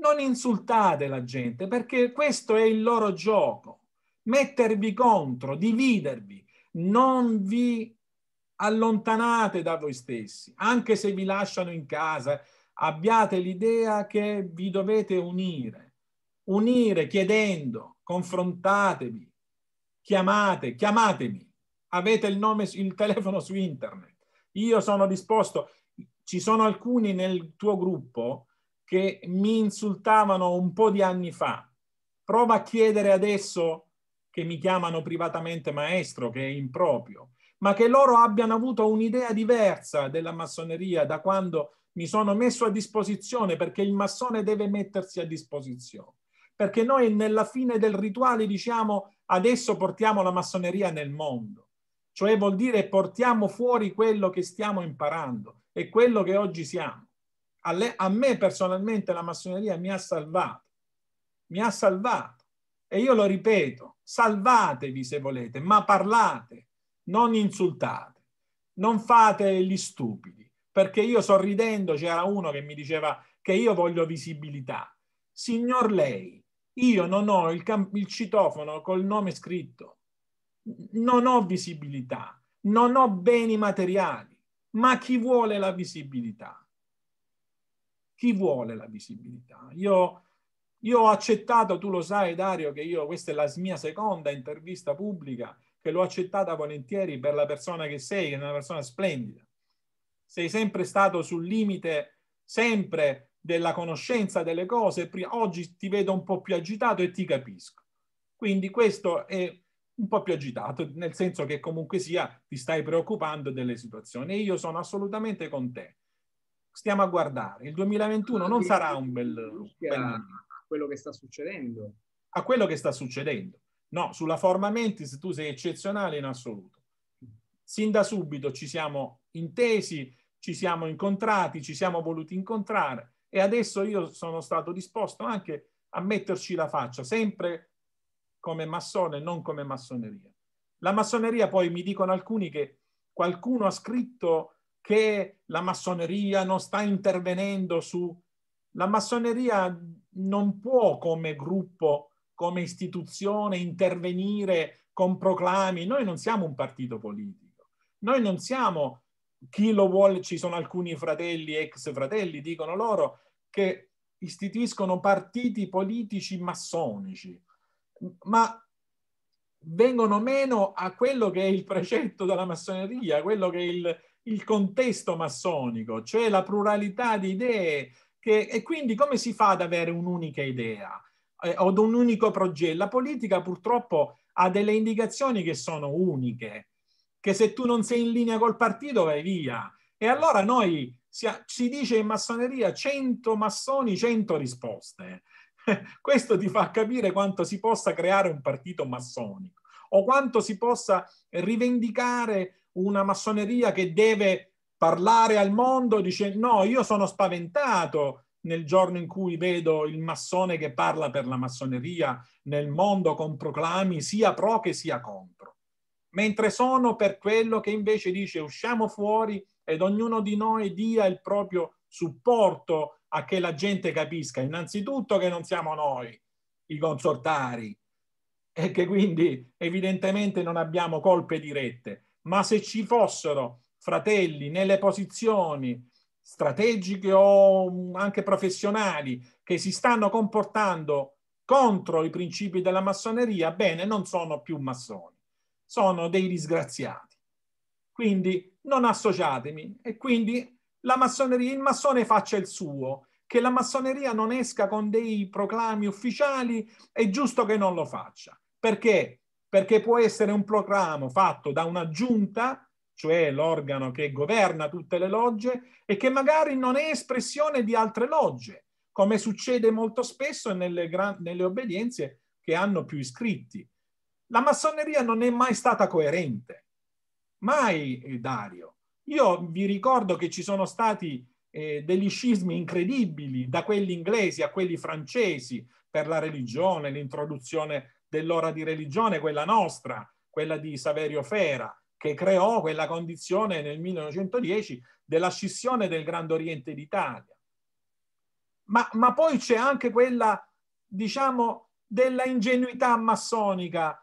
non insultate la gente, perché questo è il loro gioco. Mettervi contro, dividervi, non vi allontanate da voi stessi, anche se vi lasciano in casa, abbiate l'idea che vi dovete unire unire chiedendo, confrontatevi, chiamate, chiamatemi, avete il nome, il telefono su internet. Io sono disposto, ci sono alcuni nel tuo gruppo che mi insultavano un po' di anni fa. Prova a chiedere adesso che mi chiamano privatamente maestro, che è improprio, ma che loro abbiano avuto un'idea diversa della massoneria da quando mi sono messo a disposizione, perché il massone deve mettersi a disposizione perché noi nella fine del rituale diciamo adesso portiamo la massoneria nel mondo, cioè vuol dire portiamo fuori quello che stiamo imparando e quello che oggi siamo. A, le, a me personalmente la massoneria mi ha salvato, mi ha salvato e io lo ripeto, salvatevi se volete, ma parlate, non insultate, non fate gli stupidi, perché io sorridendo c'era uno che mi diceva che io voglio visibilità. Signor lei, io non ho il, cam- il citofono col nome scritto, non ho visibilità, non ho beni materiali, ma chi vuole la visibilità? Chi vuole la visibilità? Io, io ho accettato, tu lo sai Dario, che io, questa è la mia seconda intervista pubblica, che l'ho accettata volentieri per la persona che sei, che è una persona splendida. Sei sempre stato sul limite, sempre della conoscenza delle cose, oggi ti vedo un po' più agitato e ti capisco. Quindi questo è un po' più agitato, nel senso che comunque sia ti stai preoccupando delle situazioni io sono assolutamente con te. Stiamo a guardare, il 2021 non sarà un bel, bel anno. quello che sta succedendo. A quello che sta succedendo. No, sulla forma mentis tu sei eccezionale in assoluto. Sin da subito ci siamo intesi, ci siamo incontrati, ci siamo voluti incontrare e adesso io sono stato disposto anche a metterci la faccia, sempre come massone, non come massoneria. La massoneria poi mi dicono alcuni che qualcuno ha scritto che la massoneria non sta intervenendo su... La massoneria non può come gruppo, come istituzione intervenire con proclami. Noi non siamo un partito politico, noi non siamo chi lo vuole, ci sono alcuni fratelli, ex fratelli, dicono loro, che istituiscono partiti politici massonici, ma vengono meno a quello che è il precetto della massoneria, quello che è il, il contesto massonico, cioè la pluralità di idee. Che, e quindi come si fa ad avere un'unica idea eh, o ad un unico progetto? La politica purtroppo ha delle indicazioni che sono uniche, che se tu non sei in linea col partito vai via. E allora noi si, si dice in massoneria 100 massoni, 100 risposte. Questo ti fa capire quanto si possa creare un partito massonico o quanto si possa rivendicare una massoneria che deve parlare al mondo dicendo no, io sono spaventato nel giorno in cui vedo il massone che parla per la massoneria nel mondo con proclami sia pro che sia contro. Mentre sono per quello che invece dice usciamo fuori ed ognuno di noi dia il proprio supporto a che la gente capisca innanzitutto che non siamo noi i consortari e che quindi evidentemente non abbiamo colpe dirette, ma se ci fossero fratelli nelle posizioni strategiche o anche professionali che si stanno comportando contro i principi della massoneria, bene, non sono più massoni, sono dei disgraziati. Quindi non associatemi. E quindi la massoneria, il massone faccia il suo, che la massoneria non esca con dei proclami ufficiali, è giusto che non lo faccia. Perché? Perché può essere un proclamo fatto da una giunta, cioè l'organo che governa tutte le logge, e che magari non è espressione di altre logge, come succede molto spesso nelle, gran- nelle obbedienze che hanno più iscritti. La massoneria non è mai stata coerente mai eh, Dario. Io vi ricordo che ci sono stati eh, degli scismi incredibili, da quelli inglesi a quelli francesi, per la religione, l'introduzione dell'ora di religione, quella nostra, quella di Saverio Fera, che creò quella condizione nel 1910 della scissione del Grande Oriente d'Italia. Ma, ma, poi c'è anche quella, diciamo, della ingenuità massonica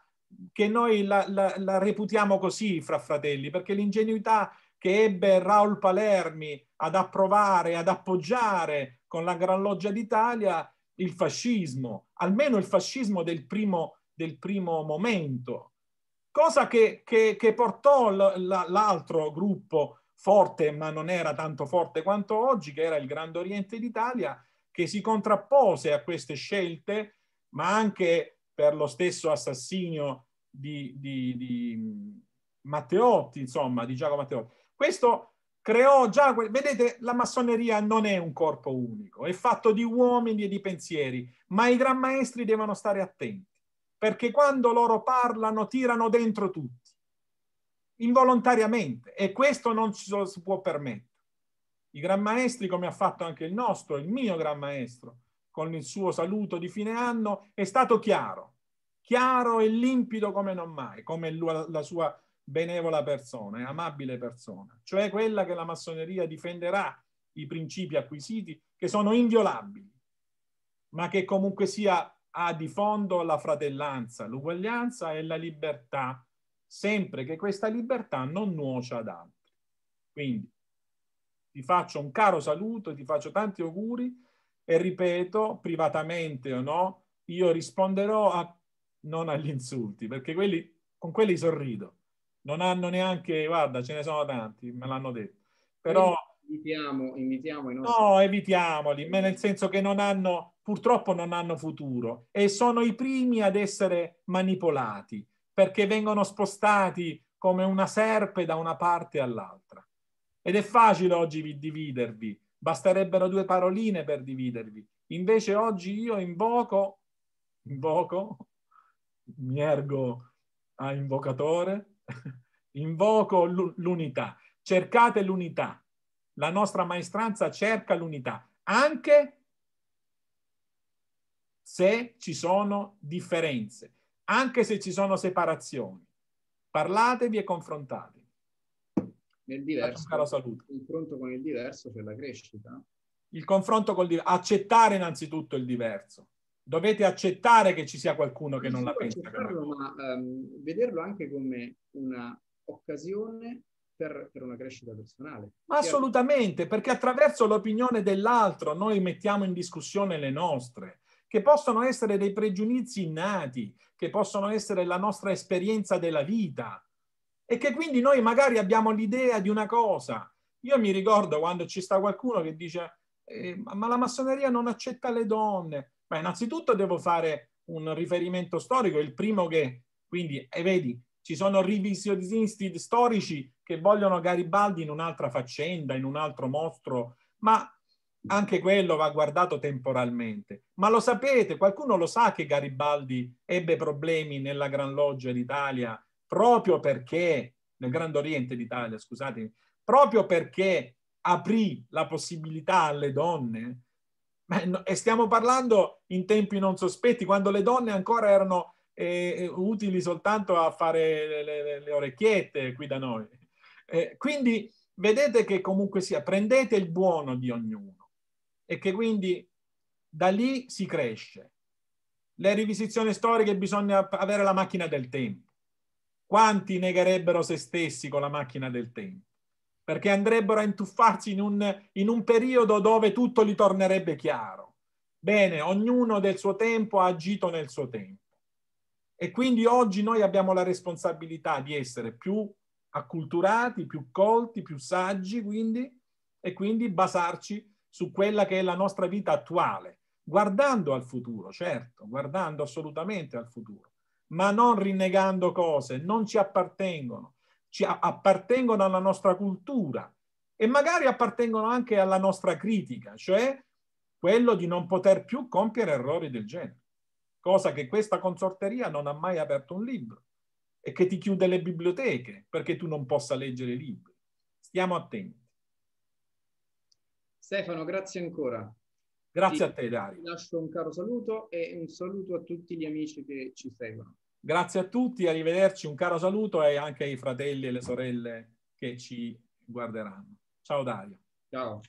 che noi la, la, la reputiamo così fra fratelli, perché l'ingenuità che ebbe Raul Palermi ad approvare, ad appoggiare con la Gran Loggia d'Italia il fascismo, almeno il fascismo del primo, del primo momento, cosa che, che, che portò l'altro gruppo forte, ma non era tanto forte quanto oggi, che era il Grande Oriente d'Italia, che si contrappose a queste scelte, ma anche per lo stesso assassinio di, di, di Matteotti, insomma, di Giacomo Matteotti. Questo creò già, vedete, la massoneria non è un corpo unico, è fatto di uomini e di pensieri, ma i gran maestri devono stare attenti, perché quando loro parlano tirano dentro tutti, involontariamente, e questo non ci si può permettere. I gran maestri, come ha fatto anche il nostro, il mio gran maestro, con il suo saluto di fine anno, è stato chiaro chiaro e limpido come non mai, come la sua benevola persona e amabile persona, cioè quella che la massoneria difenderà i principi acquisiti che sono inviolabili, ma che comunque sia ha di fondo la fratellanza, l'uguaglianza e la libertà, sempre che questa libertà non nuocia ad altri. Quindi ti faccio un caro saluto, ti faccio tanti auguri e ripeto, privatamente o no, io risponderò a non agli insulti, perché quelli, con quelli sorrido. Non hanno neanche, guarda, ce ne sono tanti, me l'hanno detto. Però... Invitiamo, invitiamo i nostri... No, evitiamoli, nel senso che non hanno, purtroppo non hanno futuro e sono i primi ad essere manipolati perché vengono spostati come una serpe da una parte all'altra. Ed è facile oggi dividervi, basterebbero due paroline per dividervi. Invece oggi io invoco, invoco mi ergo a invocatore, invoco l'unità, cercate l'unità, la nostra maestranza cerca l'unità, anche se ci sono differenze, anche se ci sono separazioni. Parlatevi e confrontatevi. Nel diverso, il confronto con il diverso c'è la crescita. Il confronto col diverso, accettare innanzitutto il diverso dovete accettare che ci sia qualcuno che non la pensa. Ma um, vederlo anche come un'occasione per, per, una crescita personale. Ma assolutamente, perché attraverso l'opinione dell'altro noi mettiamo in discussione le nostre, che possono essere dei pregiudizi innati, che possono essere la nostra esperienza della vita e che quindi noi magari abbiamo l'idea di una cosa. Io mi ricordo quando ci sta qualcuno che dice eh, ma la massoneria non accetta le donne, Beh, innanzitutto devo fare un riferimento storico, il primo che, quindi, e eh, vedi, ci sono revisionisti storici che vogliono Garibaldi in un'altra faccenda, in un altro mostro, ma anche quello va guardato temporalmente. Ma lo sapete, qualcuno lo sa che Garibaldi ebbe problemi nella Gran Loggia d'Italia proprio perché, nel Grande Oriente d'Italia, scusatemi, proprio perché aprì la possibilità alle donne no, e stiamo parlando in tempi non sospetti, quando le donne ancora erano eh, eh utili soltanto a fare le, le, le orecchiette qui da noi. Eh, quindi vedete che comunque sia, prendete il buono di ognuno e che quindi da lì si cresce. Le rivisizioni storiche bisogna avere la macchina del tempo. Quanti negherebbero se stessi con la macchina del tempo? perché andrebbero a intuffarsi in un, in un periodo dove tutto gli tornerebbe chiaro. Bene, ognuno del suo tempo ha agito nel suo tempo. E quindi oggi noi abbiamo la responsabilità di essere più acculturati, più colti, più saggi, quindi, e quindi basarci su quella che è la nostra vita attuale, guardando al futuro, certo, guardando assolutamente al futuro, ma non rinnegando cose, non ci appartengono, ci appartengono alla nostra cultura e magari appartengono anche alla nostra critica, cioè quello di non poter più compiere errori del genere, cosa che questa consorteria non ha mai aperto un libro e che ti chiude le biblioteche perché tu non possa leggere libri. Stiamo attenti. Stefano, grazie ancora. Grazie ti, a te Dario. Ti lascio un caro saluto e un saluto a tutti gli amici che ci seguono. Grazie a tutti, arrivederci, un caro saluto e anche ai fratelli e alle sorelle che ci guarderanno. Ciao Dario. Ciao.